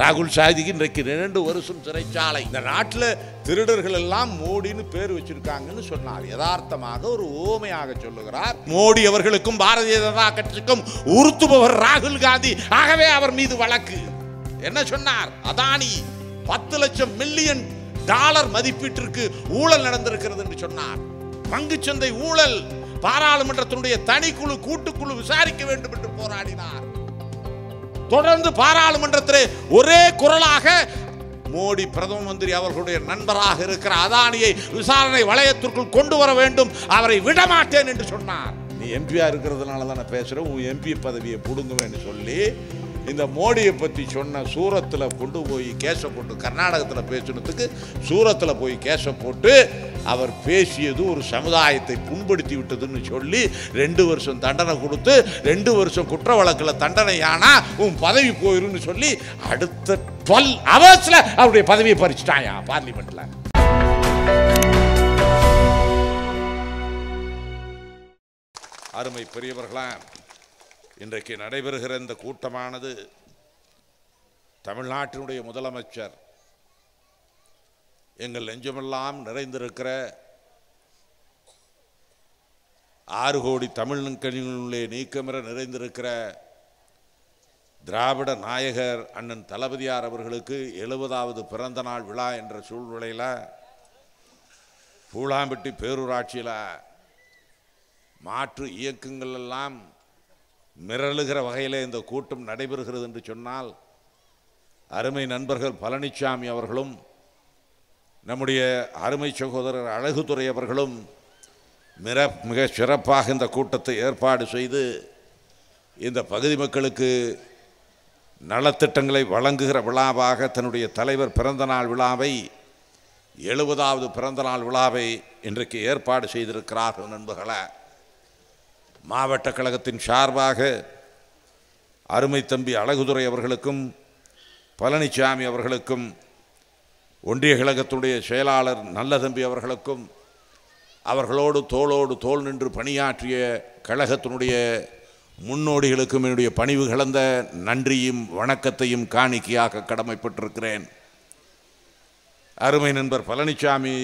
ராகுல் சாதிக்கு இன்றைக்கு ரெண்டு வருஷம் சிறைச்சாலை இந்த நாட்டில் திருடர்கள் எல்லாம் மோடின்னு பேர் வச்சிருக்காங்கன்னு சொன்னார் யதார்த்தமாக ஒரு ஓமையாக சொல்லுகிறார் மோடி அவர்களுக்கும் பாரதிய ஜனதா கட்சிக்கும் உறுத்துபவர் ராகுல் காந்தி ஆகவே அவர் மீது வழக்கு என்ன சொன்னார் அதானி பத்து லட்சம் மில்லியன் டாலர் மதிப்பீட்டிற்கு ஊழல் நடந்திருக்கிறது என்று சொன்னார் பங்குச்சந்தை ஊழல் பாராளுமன்றத்தினுடைய தனிக்குழு கூட்டுக்குழு விசாரிக்க வேண்டும் என்று போராடினார் தொடர்ந்து பாராளுமன்றத்திலே ஒரே குரலாக மோடி பிரதம மந்திரி அவர்களுடைய நண்பராக இருக்கிற அதானியை விசாரணை வளையத்திற்குள் கொண்டு வர வேண்டும் அவரை விடமாட்டேன் என்று சொன்னார் நீ எம்பியா இருக்கிறதுனால தானே பேசுகிற உன் எம்பி பதவியை பிடுங்குவேன்னு சொல்லி இந்த மோடியை பற்றி சொன்ன சூரத்தில் கொண்டு போய் கேஷை போட்டு கர்நாடகத்தில் பேசினதுக்கு சூரத்தில் போய் கேஷை போட்டு அவர் பேசியது ஒரு சமுதாயத்தை புண்படுத்தி விட்டதுன்னு சொல்லி ரெண்டு வருஷம் தண்டனை கொடுத்து ரெண்டு வருஷம் குற்ற வழக்கில் தண்டனை ஆனால் உன் பதவி போயிருன்னு சொல்லி அடுத்த டுவெல் அவர்ஸில் அவருடைய பதவியை பறிச்சிட்டாயா பார்லிமெண்ட்டில் அருமை பெரியவர்களாம் இன்றைக்கு நடைபெறுகிற இந்த கூட்டமானது தமிழ்நாட்டினுடைய முதலமைச்சர் எங்கள் நெஞ்சமெல்லாம் நிறைந்திருக்கிற ஆறு கோடி தமிழ் கணிகளுள்ளே நீக்கமிற நிறைந்திருக்கிற திராவிட நாயகர் அண்ணன் தளபதியார் அவர்களுக்கு எழுபதாவது பிறந்த நாள் விழா என்ற சூழ்நிலையில் பூலாம்பட்டி பேரூராட்சியில் மாற்று இயக்கங்கள் எல்லாம் மிரழுகிற வகையில் இந்த கூட்டம் நடைபெறுகிறது என்று சொன்னால் அருமை நண்பர்கள் பழனிசாமி அவர்களும் நம்முடைய அருமை சகோதரர் அழகுத்துறை அவர்களும் மிர மிக சிறப்பாக இந்த கூட்டத்தை ஏற்பாடு செய்து இந்த பகுதி மக்களுக்கு நலத்திட்டங்களை வழங்குகிற விழாவாக தன்னுடைய தலைவர் பிறந்தநாள் விழாவை எழுபதாவது பிறந்தநாள் விழாவை இன்றைக்கு ஏற்பாடு செய்திருக்கிறார்கள் நண்பர்களை மாவட்ட கழகத்தின் சார்பாக அருமை தம்பி அழகுதுரை அவர்களுக்கும் பழனிசாமி அவர்களுக்கும் ஒன்றிய கழகத்துடைய செயலாளர் நல்லதம்பி அவர்களுக்கும் அவர்களோடு தோளோடு தோல் நின்று பணியாற்றிய கழகத்தினுடைய முன்னோடிகளுக்கும் என்னுடைய பணிவு கலந்த நன்றியும் வணக்கத்தையும் காணிக்கையாக கடமைப்பட்டிருக்கிறேன் அருமை நண்பர் பழனிசாமி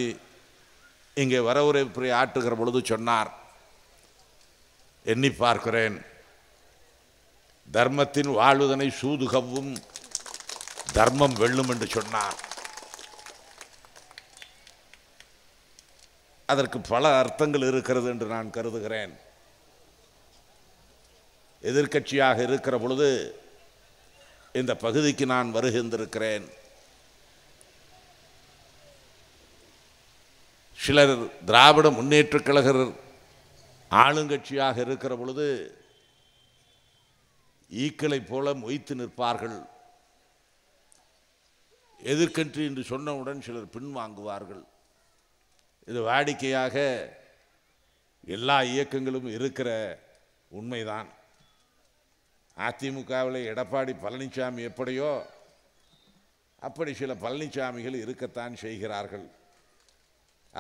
இங்கே வரவுரை ஆற்றுகிற பொழுது சொன்னார் எண்ணி பார்க்கிறேன் தர்மத்தின் வாழுதனை சூதுகவும் தர்மம் வெல்லும் என்று சொன்னார் அதற்கு பல அர்த்தங்கள் இருக்கிறது என்று நான் கருதுகிறேன் எதிர்கட்சியாக இருக்கிற பொழுது இந்த பகுதிக்கு நான் வருகின்றிருக்கிறேன் சிலர் திராவிட முன்னேற்றக் கழகர் ஆளுங்கட்சியாக இருக்கிற பொழுது ஈக்களைப் போல மொய்த்து நிற்பார்கள் எதிர்கன்று என்று சொன்னவுடன் சிலர் பின்வாங்குவார்கள் இது வாடிக்கையாக எல்லா இயக்கங்களும் இருக்கிற உண்மைதான் அதிமுகவில் எடப்பாடி பழனிசாமி எப்படியோ அப்படி சில பழனிசாமிகள் இருக்கத்தான் செய்கிறார்கள்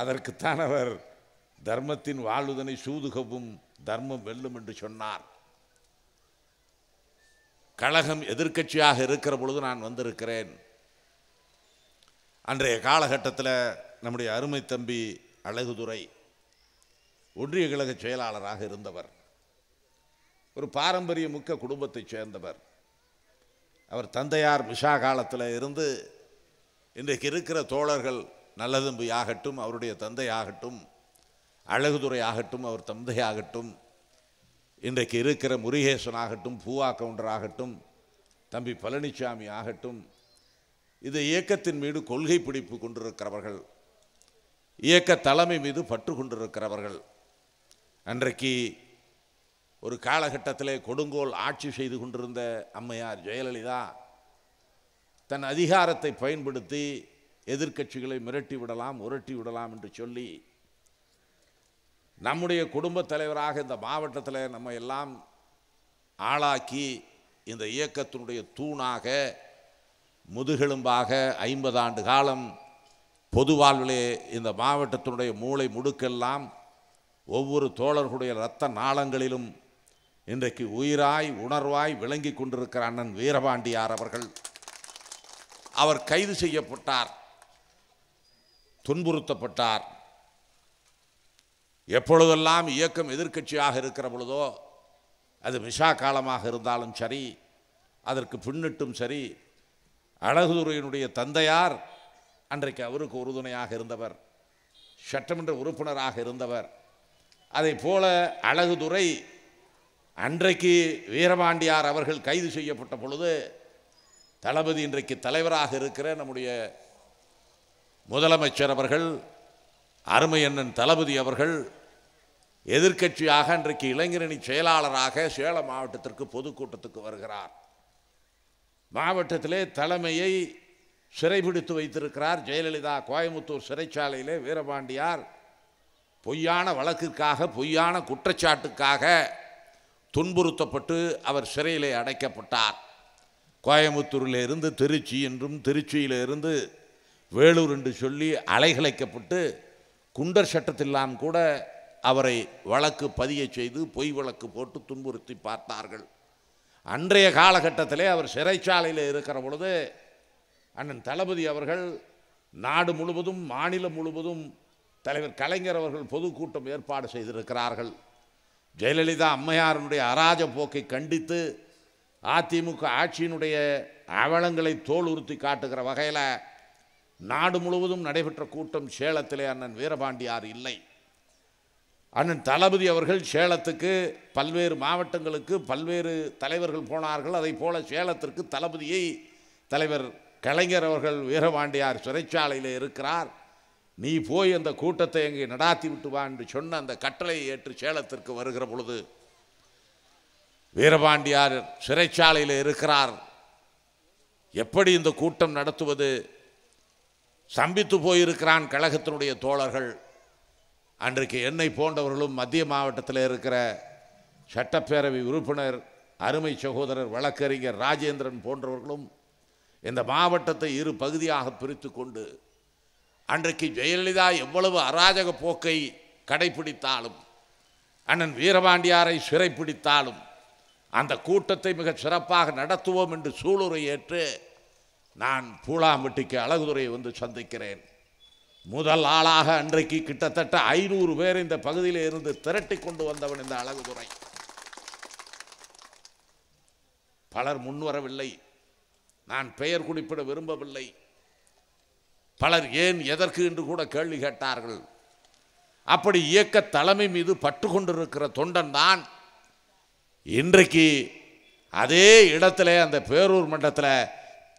அதற்குத்தான் அவர் தர்மத்தின் வாழுதனை சூதுகவும் தர்மம் வெல்லும் என்று சொன்னார் கழகம் எதிர்கட்சியாக இருக்கிற பொழுது நான் வந்திருக்கிறேன் அன்றைய காலகட்டத்தில் நம்முடைய அருமை தம்பி அழகுதுரை ஒன்றிய கழக செயலாளராக இருந்தவர் ஒரு பாரம்பரிய முக்க குடும்பத்தைச் சேர்ந்தவர் அவர் தந்தையார் மிஷா காலத்தில் இருந்து இன்றைக்கு இருக்கிற தோழர்கள் நல்லதும்பு ஆகட்டும் அவருடைய தந்தை ஆகட்டும் அழகுதுறை ஆகட்டும் அவர் தந்தையாகட்டும் இன்றைக்கு இருக்கிற முருகேசன் ஆகட்டும் பூவா கவுண்டர் ஆகட்டும் தம்பி பழனிசாமி ஆகட்டும் இந்த இயக்கத்தின் மீது கொள்கை பிடிப்பு கொண்டிருக்கிறவர்கள் இயக்க தலைமை மீது பற்று கொண்டிருக்கிறவர்கள் அன்றைக்கு ஒரு காலகட்டத்திலே கொடுங்கோல் ஆட்சி செய்து கொண்டிருந்த அம்மையார் ஜெயலலிதா தன் அதிகாரத்தை பயன்படுத்தி எதிர்க்கட்சிகளை மிரட்டி விடலாம் உரட்டி விடலாம் என்று சொல்லி நம்முடைய குடும்பத் தலைவராக இந்த மாவட்டத்தில் நம்ம எல்லாம் ஆளாக்கி இந்த இயக்கத்தினுடைய தூணாக முதுகெலும்பாக ஐம்பது ஆண்டு காலம் பொது வாழ்விலே இந்த மாவட்டத்தினுடைய மூளை முடுக்கெல்லாம் ஒவ்வொரு தோழர்களுடைய இரத்த நாளங்களிலும் இன்றைக்கு உயிராய் உணர்வாய் விளங்கி கொண்டிருக்கிற அண்ணன் வீரபாண்டியார் அவர்கள் அவர் கைது செய்யப்பட்டார் துன்புறுத்தப்பட்டார் எப்பொழுதெல்லாம் இயக்கம் எதிர்க்கட்சியாக இருக்கிற பொழுதோ அது மிஷா காலமாக இருந்தாலும் சரி அதற்கு பின்னிட்டும் சரி அழகுதுரையினுடைய தந்தையார் அன்றைக்கு அவருக்கு உறுதுணையாக இருந்தவர் சட்டமன்ற உறுப்பினராக இருந்தவர் அதை போல அழகுதுரை அன்றைக்கு வீரபாண்டியார் அவர்கள் கைது செய்யப்பட்ட பொழுது தளபதி இன்றைக்கு தலைவராக இருக்கிற நம்முடைய முதலமைச்சர் அவர்கள் அருமை தளபதி அவர்கள் எதிர்கட்சியாக இன்றைக்கு இளைஞரணி செயலாளராக சேலம் மாவட்டத்திற்கு பொதுக்கூட்டத்துக்கு வருகிறார் மாவட்டத்திலே தலைமையை சிறைபிடித்து வைத்திருக்கிறார் ஜெயலலிதா கோயமுத்தூர் சிறைச்சாலையிலே வீரபாண்டியார் பொய்யான வழக்கிற்காக பொய்யான குற்றச்சாட்டுக்காக துன்புறுத்தப்பட்டு அவர் சிறையிலே அடைக்கப்பட்டார் கோயமுத்தூரிலிருந்து திருச்சி என்றும் திருச்சியிலிருந்து வேலூர் என்று சொல்லி அலைகளைக்கப்பட்டு குண்டர் சட்டத்தெல்லாம் கூட அவரை வழக்கு பதிய செய்து பொய் வழக்கு போட்டு துன்புறுத்தி பார்த்தார்கள் அன்றைய காலகட்டத்திலே அவர் சிறைச்சாலையில் இருக்கிற பொழுது அண்ணன் தளபதி அவர்கள் நாடு முழுவதும் மாநிலம் முழுவதும் தலைவர் கலைஞர் அவர்கள் பொதுக்கூட்டம் ஏற்பாடு செய்திருக்கிறார்கள் ஜெயலலிதா அம்மையாரனுடைய அராஜ போக்கை கண்டித்து அதிமுக ஆட்சியினுடைய அவலங்களை தோல் உறுத்தி காட்டுகிற வகையில் நாடு முழுவதும் நடைபெற்ற கூட்டம் சேலத்திலே அண்ணன் வீரபாண்டியார் இல்லை அண்ணன் தளபதி அவர்கள் சேலத்துக்கு பல்வேறு மாவட்டங்களுக்கு பல்வேறு தலைவர்கள் போனார்கள் அதை போல சேலத்திற்கு தளபதியை தலைவர் கலைஞர் அவர்கள் வீரபாண்டியார் சிறைச்சாலையில் இருக்கிறார் நீ போய் அந்த கூட்டத்தை எங்கே நடாத்தி விட்டு வா என்று சொன்ன அந்த கட்டளையை ஏற்று சேலத்திற்கு வருகிற பொழுது வீரபாண்டியார் சிறைச்சாலையில் இருக்கிறார் எப்படி இந்த கூட்டம் நடத்துவது ஸ்தம்பித்து போயிருக்கிறான் கழகத்தினுடைய தோழர்கள் அன்றைக்கு என்னை போன்றவர்களும் மத்திய மாவட்டத்தில் இருக்கிற சட்டப்பேரவை உறுப்பினர் அருமை சகோதரர் வழக்கறிஞர் ராஜேந்திரன் போன்றவர்களும் இந்த மாவட்டத்தை இரு பகுதியாக பிரித்து கொண்டு அன்றைக்கு ஜெயலலிதா எவ்வளவு அராஜக போக்கை கடைபிடித்தாலும் அண்ணன் வீரபாண்டியாரை சிறைப்பிடித்தாலும் அந்த கூட்டத்தை மிக சிறப்பாக நடத்துவோம் என்று சூளுரை ஏற்று நான் பூலாம்பட்டிக்கு அழகுதுறையை வந்து சந்திக்கிறேன் முதல் ஆளாக அன்றைக்கு கிட்டத்தட்ட ஐநூறு பேர் இந்த பகுதியில் இருந்து திரட்டி கொண்டு வந்தவன் இந்த அழகுதுறை பலர் முன்வரவில்லை நான் பெயர் குறிப்பிட விரும்பவில்லை பலர் ஏன் எதற்கு என்று கூட கேள்வி கேட்டார்கள் அப்படி இயக்க தலைமை மீது பட்டு கொண்டிருக்கிற தொண்டன் தான் இன்றைக்கு அதே இடத்துல அந்த பேரூர் மன்றத்தில்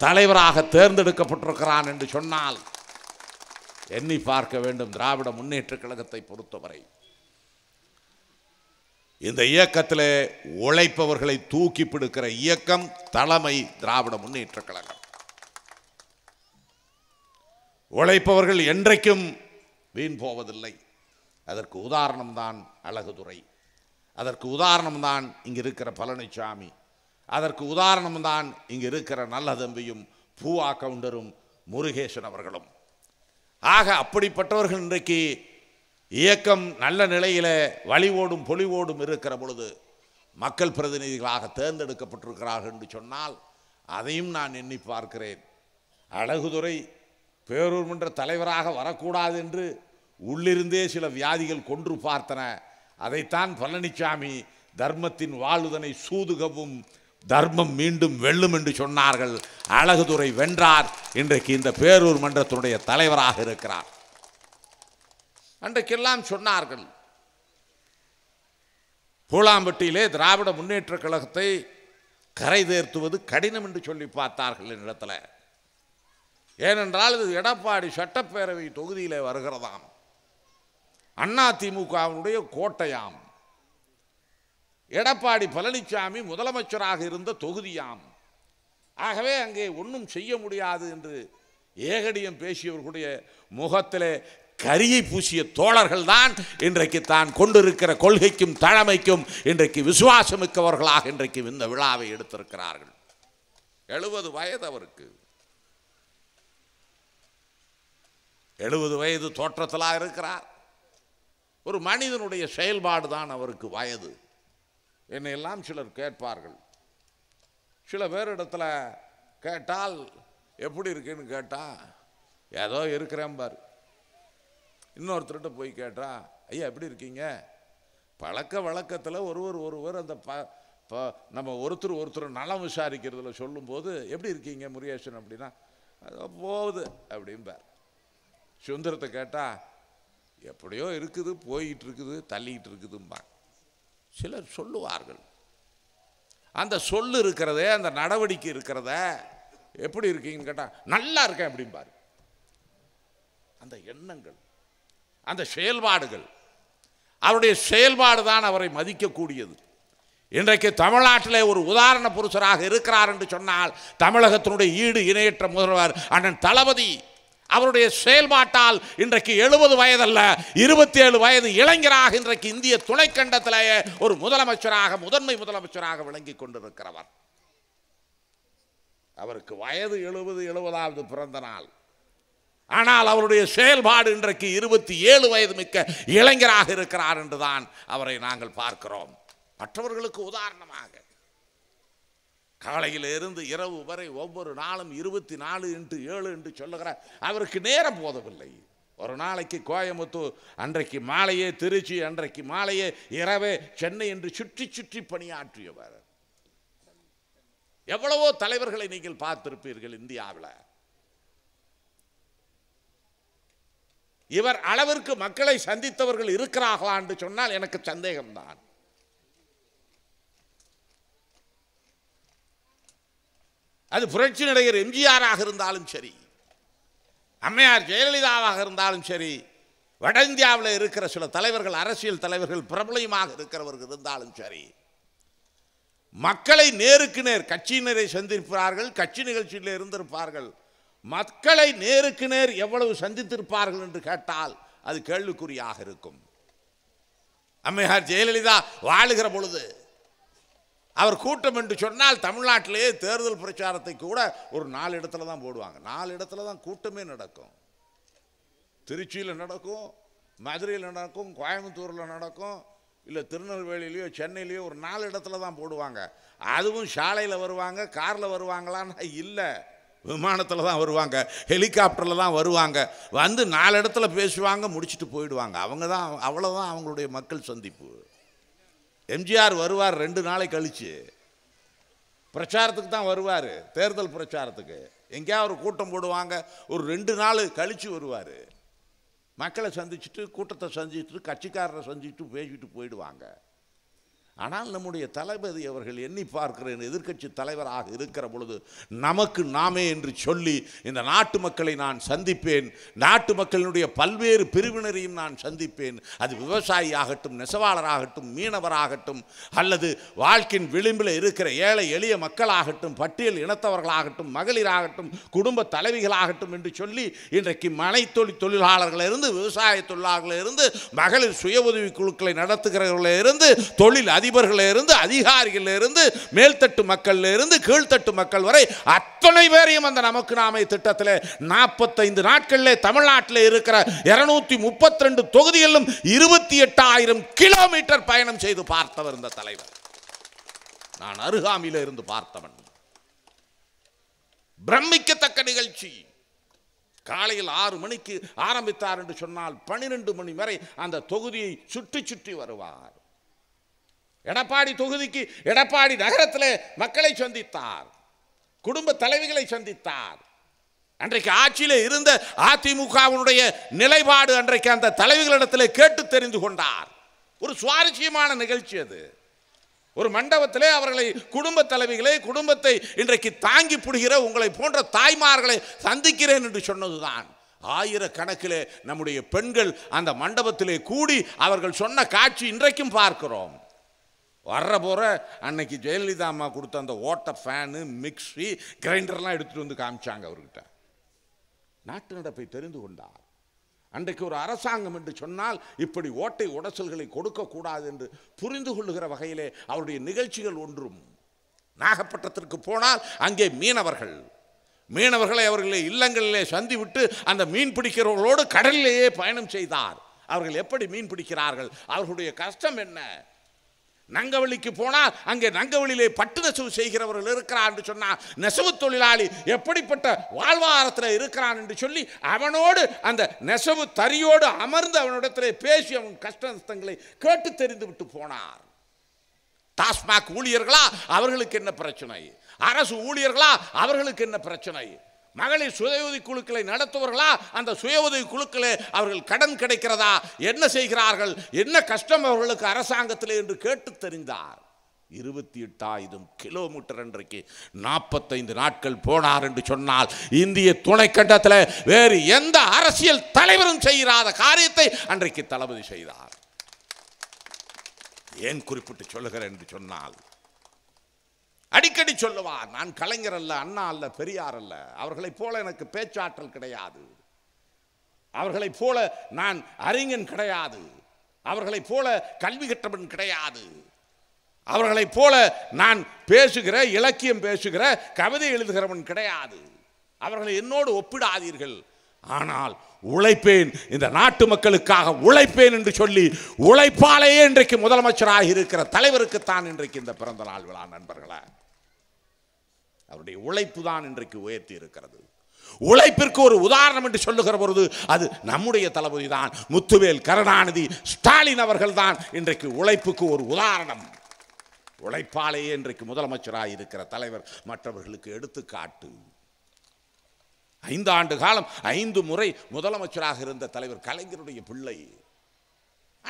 தலைவராக தேர்ந்தெடுக்கப்பட்டிருக்கிறான் என்று சொன்னால் எண்ணி பார்க்க வேண்டும் திராவிட முன்னேற்ற கழகத்தை பொறுத்தவரை இந்த இயக்கத்தில் உழைப்பவர்களை தூக்கி பிடிக்கிற இயக்கம் தலைமை திராவிட முன்னேற்ற கழகம் உழைப்பவர்கள் என்றைக்கும் வீண் போவதில்லை அதற்கு உதாரணம்தான் அழகுதுரை அதற்கு உதாரணம்தான் இங்கே இருக்கிற பழனிசாமி அதற்கு தான் இங்கு இருக்கிற நல்ல தம்பியும் பூவா கவுண்டரும் முருகேசன் அவர்களும் ஆக அப்படிப்பட்டவர்கள் இன்றைக்கு இயக்கம் நல்ல நிலையில் வழிவோடும் பொலிவோடும் இருக்கிற பொழுது மக்கள் பிரதிநிதிகளாக தேர்ந்தெடுக்கப்பட்டிருக்கிறார்கள் என்று சொன்னால் அதையும் நான் எண்ணி பார்க்கிறேன் அழகுதுறை பேரூர் மன்ற தலைவராக வரக்கூடாது என்று உள்ளிருந்தே சில வியாதிகள் கொன்று பார்த்தன அதைத்தான் பழனிசாமி தர்மத்தின் வாழுதனை சூதுகவும் தர்மம் மீண்டும் வெல்லும் என்று சொன்னார்கள் அழகுதுறை வென்றார் இன்றைக்கு இந்த பேரூர் மன்றத்தினுடைய தலைவராக இருக்கிறார் அன்றைக்கெல்லாம் சொன்னார்கள் பூலாம்பட்டியிலே திராவிட முன்னேற்ற கழகத்தை கரை தேர்த்துவது கடினம் என்று சொல்லி பார்த்தார்கள் என்னிடத்தில் ஏனென்றால் இது எடப்பாடி சட்டப்பேரவை தொகுதியில் வருகிறதாம் அதிமுகவினுடைய கோட்டையாம் எடப்பாடி பழனிசாமி முதலமைச்சராக இருந்த தொகுதியாம் ஆகவே அங்கே ஒன்றும் செய்ய முடியாது என்று ஏகடியம் பேசியவர்களுடைய முகத்திலே கரியை பூசிய தோழர்கள் தான் இன்றைக்கு தான் கொண்டிருக்கிற கொள்கைக்கும் தலைமைக்கும் இன்றைக்கு விசுவாசமிக்கவர்களாக இன்றைக்கு இந்த விழாவை எடுத்திருக்கிறார்கள் எழுபது வயது அவருக்கு எழுபது வயது தோற்றத்திலாக இருக்கிறார் ஒரு மனிதனுடைய செயல்பாடு தான் அவருக்கு வயது என்னை எல்லாம் சிலர் கேட்பார்கள் சில பேர் இடத்துல கேட்டால் எப்படி இருக்குன்னு கேட்டால் ஏதோ இருக்கிறேன் பார் இன்னொருத்தர்கிட்ட போய் கேட்டா ஐயா எப்படி இருக்கீங்க பழக்க வழக்கத்தில் ஒருவர் ஒருவர் அந்த ப இப்போ நம்ம ஒருத்தர் ஒருத்தர் நலம் விசாரிக்கிறதுல சொல்லும்போது எப்படி இருக்கீங்க முருகேசன் அப்படின்னா போகுது அப்படிம்பார் சுந்தரத்தை கேட்டால் எப்படியோ இருக்குது போயிட்டு இருக்குது தள்ளிக்கிட்டு இருக்குதும்பாங்க சிலர் சொல்லுவார்கள் அந்த சொல் இருக்கிறதே அந்த நடவடிக்கை இருக்கிறத எப்படி இருக்கீங்கன்னு கேட்டால் நல்லா இருக்கேன் அப்படிம்பார் அந்த எண்ணங்கள் அந்த செயல்பாடுகள் அவருடைய செயல்பாடு தான் அவரை மதிக்கக்கூடியது இன்றைக்கு தமிழ்நாட்டிலே ஒரு உதாரண புருஷராக இருக்கிறார் என்று சொன்னால் தமிழகத்தினுடைய ஈடு இணையற்ற முதல்வர் அண்ணன் தளபதி அவருடைய செயல்பாட்டால் இன்றைக்கு எழுபது வயதல்ல இருபத்தி ஏழு வயது இளைஞராக இன்றைக்கு இந்திய துணைக்கண்டத்திலேயே ஒரு முதலமைச்சராக முதன்மை முதலமைச்சராக விளங்கி கொண்டிருக்கிறவர் அவருக்கு வயது எழுபது எழுபதாவது பிறந்த நாள் ஆனால் அவருடைய செயல்பாடு இன்றைக்கு இருபத்தி ஏழு வயது மிக்க இளைஞராக இருக்கிறார் என்றுதான் அவரை நாங்கள் பார்க்கிறோம் மற்றவர்களுக்கு உதாரணமாக காலையிலிருந்து இரவு வரை ஒவ்வொரு நாளும் இருபத்தி நாலு இன்ட்டு ஏழு என்று சொல்லுகிறார் அவருக்கு நேரம் போதவில்லை ஒரு நாளைக்கு கோயம்புத்தூர் அன்றைக்கு மாலையே திருச்சி அன்றைக்கு மாலையே இரவே சென்னை என்று சுற்றி சுற்றி பணியாற்றியவர் எவ்வளவோ தலைவர்களை நீங்கள் பார்த்திருப்பீர்கள் இந்தியாவில் இவர் அளவிற்கு மக்களை சந்தித்தவர்கள் இருக்கிறார்களா என்று சொன்னால் எனக்கு சந்தேகம்தான் அது புரட்சி நடிகர் எம்ஜிஆராக இருந்தாலும் சரி அம்மையார் ஜெயலலிதாவாக இருந்தாலும் சரி வட இந்தியாவில் இருக்கிற சில தலைவர்கள் அரசியல் தலைவர்கள் பிரபலயமாக இருக்கிறவர்கள் இருந்தாலும் சரி மக்களை நேருக்கு நேர் கட்சியினரை சந்திப்பார்கள் கட்சி நிகழ்ச்சியில் இருந்திருப்பார்கள் மக்களை நேருக்கு நேர் எவ்வளவு சந்தித்திருப்பார்கள் என்று கேட்டால் அது கேள்விக்குறியாக இருக்கும் அம்மையார் ஜெயலலிதா வாழுகிற பொழுது அவர் கூட்டம் என்று சொன்னால் தமிழ்நாட்டிலேயே தேர்தல் பிரச்சாரத்தை கூட ஒரு நாலு இடத்துல தான் போடுவாங்க நாலு இடத்துல தான் கூட்டமே நடக்கும் திருச்சியில் நடக்கும் மதுரையில் நடக்கும் கோயம்புத்தூரில் நடக்கும் இல்லை திருநெல்வேலியிலையோ சென்னையிலையோ ஒரு நாலு இடத்துல தான் போடுவாங்க அதுவும் சாலையில் வருவாங்க காரில் வருவாங்களான்னு இல்லை விமானத்தில் தான் வருவாங்க ஹெலிகாப்டரில் தான் வருவாங்க வந்து நாலு இடத்துல பேசுவாங்க முடிச்சுட்டு போயிடுவாங்க அவங்க தான் அவ்வளோதான் அவங்களுடைய மக்கள் சந்திப்பு எம்ஜிஆர் வருவார் ரெண்டு நாளை கழித்து பிரச்சாரத்துக்கு தான் வருவார் தேர்தல் பிரச்சாரத்துக்கு எங்கேயா ஒரு கூட்டம் போடுவாங்க ஒரு ரெண்டு நாள் கழித்து வருவார் மக்களை சந்திச்சுட்டு கூட்டத்தை சந்திச்சுட்டு கட்சிக்காரரை சந்திச்சுட்டு பேசிட்டு போயிடுவாங்க ஆனால் நம்முடைய தளபதி அவர்கள் எண்ணி பார்க்கிறேன் எதிர்க்கட்சி தலைவராக இருக்கிற பொழுது நமக்கு நாமே என்று சொல்லி இந்த நாட்டு மக்களை நான் சந்திப்பேன் நாட்டு மக்களினுடைய பல்வேறு பிரிவினரையும் நான் சந்திப்பேன் அது விவசாயி ஆகட்டும் நெசவாளராகட்டும் மீனவராகட்டும் அல்லது வாழ்க்கையின் விளிம்பில் இருக்கிற ஏழை எளிய மக்களாகட்டும் பட்டியல் இனத்தவர்களாகட்டும் மகளிராகட்டும் குடும்ப தலைவிகளாகட்டும் என்று சொல்லி இன்றைக்கு மனைத்தொழில் தொழிலாளர்களிருந்து விவசாய தொழிலாளர்களிருந்து மகளிர் சுய உதவி குழுக்களை நடத்துகிறவர்களிலிருந்து தொழில் அதிபர்களிலிருந்து அதிகாரிகளிலிருந்து மேல்தட்டு மக்களிலிருந்து கீழ்த்தட்டு மக்கள் வரை அத்தனை பேரையும் அந்த நமக்கு நாமை திட்டத்தில் நாற்பத்தைந்து நாட்களில் தமிழ்நாட்டில் இருக்கிற இருநூத்தி முப்பத்தி ரெண்டு தொகுதிகளிலும் இருபத்தி எட்டாயிரம் கிலோமீட்டர் பயணம் செய்து பார்த்தவர் இந்த தலைவர் நான் அருகாமையில் இருந்து பார்த்தவன் பிரமிக்கத்தக்க நிகழ்ச்சி காலையில் ஆறு மணிக்கு ஆரம்பித்தார் என்று சொன்னால் பனிரெண்டு மணி வரை அந்த தொகுதியை சுற்றி சுற்றி வருவார் எடப்பாடி தொகுதிக்கு எடப்பாடி நகரத்தில் மக்களை சந்தித்தார் குடும்ப தலைவிகளை சந்தித்தார் அன்றைக்கு ஆட்சியில் இருந்த அதிமுகவினுடைய நிலைப்பாடு அன்றைக்கு அந்த தலைவிகளிடத்தில் கேட்டு தெரிந்து கொண்டார் ஒரு சுவாரஸ்யமான நிகழ்ச்சி அது ஒரு மண்டபத்திலே அவர்களை குடும்ப தலைவிகளை குடும்பத்தை இன்றைக்கு தாங்கி பிடுகிற உங்களை போன்ற தாய்மார்களை சந்திக்கிறேன் என்று சொன்னதுதான் ஆயிரக்கணக்கிலே நம்முடைய பெண்கள் அந்த மண்டபத்திலே கூடி அவர்கள் சொன்ன காட்சி இன்றைக்கும் பார்க்கிறோம் வர்ற போகிற அன்னைக்கு ஜெயலலிதா அம்மா கொடுத்த அந்த ஓட்ட ஃபேனு மிக்ஸி கிரைண்டர்லாம் எடுத்துகிட்டு வந்து காமிச்சாங்க அவர்கிட்ட நாட்டு நடப்பை தெரிந்து கொண்டார் அன்றைக்கு ஒரு அரசாங்கம் என்று சொன்னால் இப்படி ஓட்டை உடசல்களை கொடுக்கக்கூடாது என்று புரிந்து கொள்ளுகிற வகையிலே அவருடைய நிகழ்ச்சிகள் ஒன்றும் நாகப்பட்டினத்திற்கு போனால் அங்கே மீனவர்கள் மீனவர்களை அவர்களை இல்லங்களிலே சந்திவிட்டு அந்த மீன் பிடிக்கிறவர்களோடு கடலிலேயே பயணம் செய்தார் அவர்கள் எப்படி மீன் பிடிக்கிறார்கள் அவர்களுடைய கஷ்டம் என்ன நங்கவழிக்கு போனால் அங்கே நங்கவழியிலே பட்டு நெசவு செய்கிறவர்கள் இருக்கிறார் என்று சொன்னால் நெசவு தொழிலாளி எப்படிப்பட்ட வாழ்வாரத்தில் இருக்கிறான் என்று சொல்லி அவனோடு அந்த நெசவு தறியோடு அமர்ந்து அவனிடத்திலே பேசி அவன் கஷ்ட நஷ்டங்களை கேட்டு தெரிந்து விட்டு போனார் டாஸ்மாக் ஊழியர்களா அவர்களுக்கு என்ன பிரச்சனை அரசு ஊழியர்களா அவர்களுக்கு என்ன பிரச்சனை மகளிர் சுய உதவி குழுக்களை நடத்துவர்களா அந்த சுய உதவி குழுக்களே அவர்கள் கடன் கிடைக்கிறதா என்ன செய்கிறார்கள் என்ன கஷ்டம் அவர்களுக்கு அரசாங்கத்தில் என்று கேட்டு தெரிந்தார் இருபத்தி எட்டாயிரம் கிலோமீட்டர் அன்றைக்கு நாற்பத்தைந்து நாட்கள் போனார் என்று சொன்னால் இந்திய துணைக்கண்டத்தில் வேறு எந்த அரசியல் தலைவரும் செய்கிறாத காரியத்தை அன்றைக்கு தளபதி செய்தார் ஏன் குறிப்பிட்டு சொல்லுகிறேன் என்று சொன்னால் அடிக்கடி சொல்லுவார் நான் கலைஞர் அல்ல அண்ணா அல்ல பெரியார் அல்ல அவர்களைப் போல எனக்கு பேச்சாற்றல் கிடையாது அவர்களைப் போல நான் அறிஞன் கிடையாது அவர்களைப் போல கல்வி கற்றவன் கிடையாது அவர்களைப் போல நான் பேசுகிற இலக்கியம் பேசுகிற கவிதை எழுதுகிறவன் கிடையாது அவர்களை என்னோடு ஒப்பிடாதீர்கள் ஆனால் உழைப்பேன் இந்த நாட்டு மக்களுக்காக உழைப்பேன் என்று சொல்லி உழைப்பாலேயே இன்றைக்கு முதலமைச்சராக இருக்கிற தலைவருக்குத்தான் இன்றைக்கு இந்த பிறந்த நாள் விழா நண்பர்களே அவருடைய உழைப்பு தான் இன்றைக்கு உயர்த்தி இருக்கிறது உழைப்பிற்கு ஒரு உதாரணம் என்று சொல்லுகிற பொழுது அது நம்முடைய தளபதி தான் முத்துவேல் கருணாநிதி ஸ்டாலின் அவர்கள் தான் இன்றைக்கு உழைப்புக்கு ஒரு உதாரணம் உழைப்பாலேயே இன்றைக்கு முதலமைச்சராக இருக்கிற தலைவர் மற்றவர்களுக்கு எடுத்துக்காட்டு ஐந்து ஆண்டு காலம் ஐந்து முறை முதலமைச்சராக இருந்த தலைவர் கலைஞருடைய பிள்ளை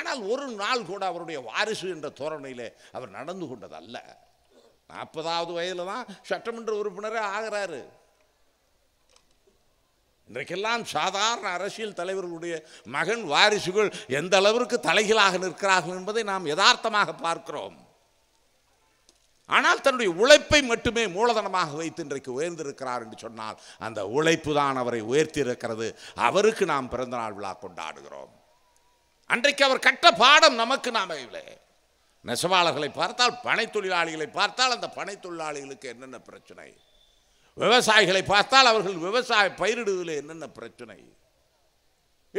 ஆனால் ஒரு நாள் கூட அவருடைய வாரிசு என்ற தோரணையில் அவர் நடந்து கொண்டதல்ல நாற்பதாவது வயதில் தான் சட்டமன்ற உறுப்பினரே ஆகிறாரு இன்றைக்கெல்லாம் சாதாரண அரசியல் தலைவர்களுடைய மகன் வாரிசுகள் எந்த அளவிற்கு தலைகளாக நிற்கிறார்கள் என்பதை நாம் யதார்த்தமாக பார்க்கிறோம் ஆனால் தன்னுடைய உழைப்பை மட்டுமே மூலதனமாக வைத்து இன்றைக்கு உயர்ந்திருக்கிறார் என்று சொன்னால் அந்த உழைப்பு தான் அவரை உயர்த்தியிருக்கிறது அவருக்கு நாம் பிறந்தநாள் விழா கொண்டாடுகிறோம் அன்றைக்கு அவர் கட்ட பாடம் நமக்கு நாம் இல்லை நெசவாளர்களை பார்த்தால் பனை தொழிலாளிகளை பார்த்தால் அந்த பனை தொழிலாளிகளுக்கு என்னென்ன பிரச்சனை விவசாயிகளை பார்த்தால் அவர்கள் விவசாய பயிரிடுவதில் என்னென்ன பிரச்சனை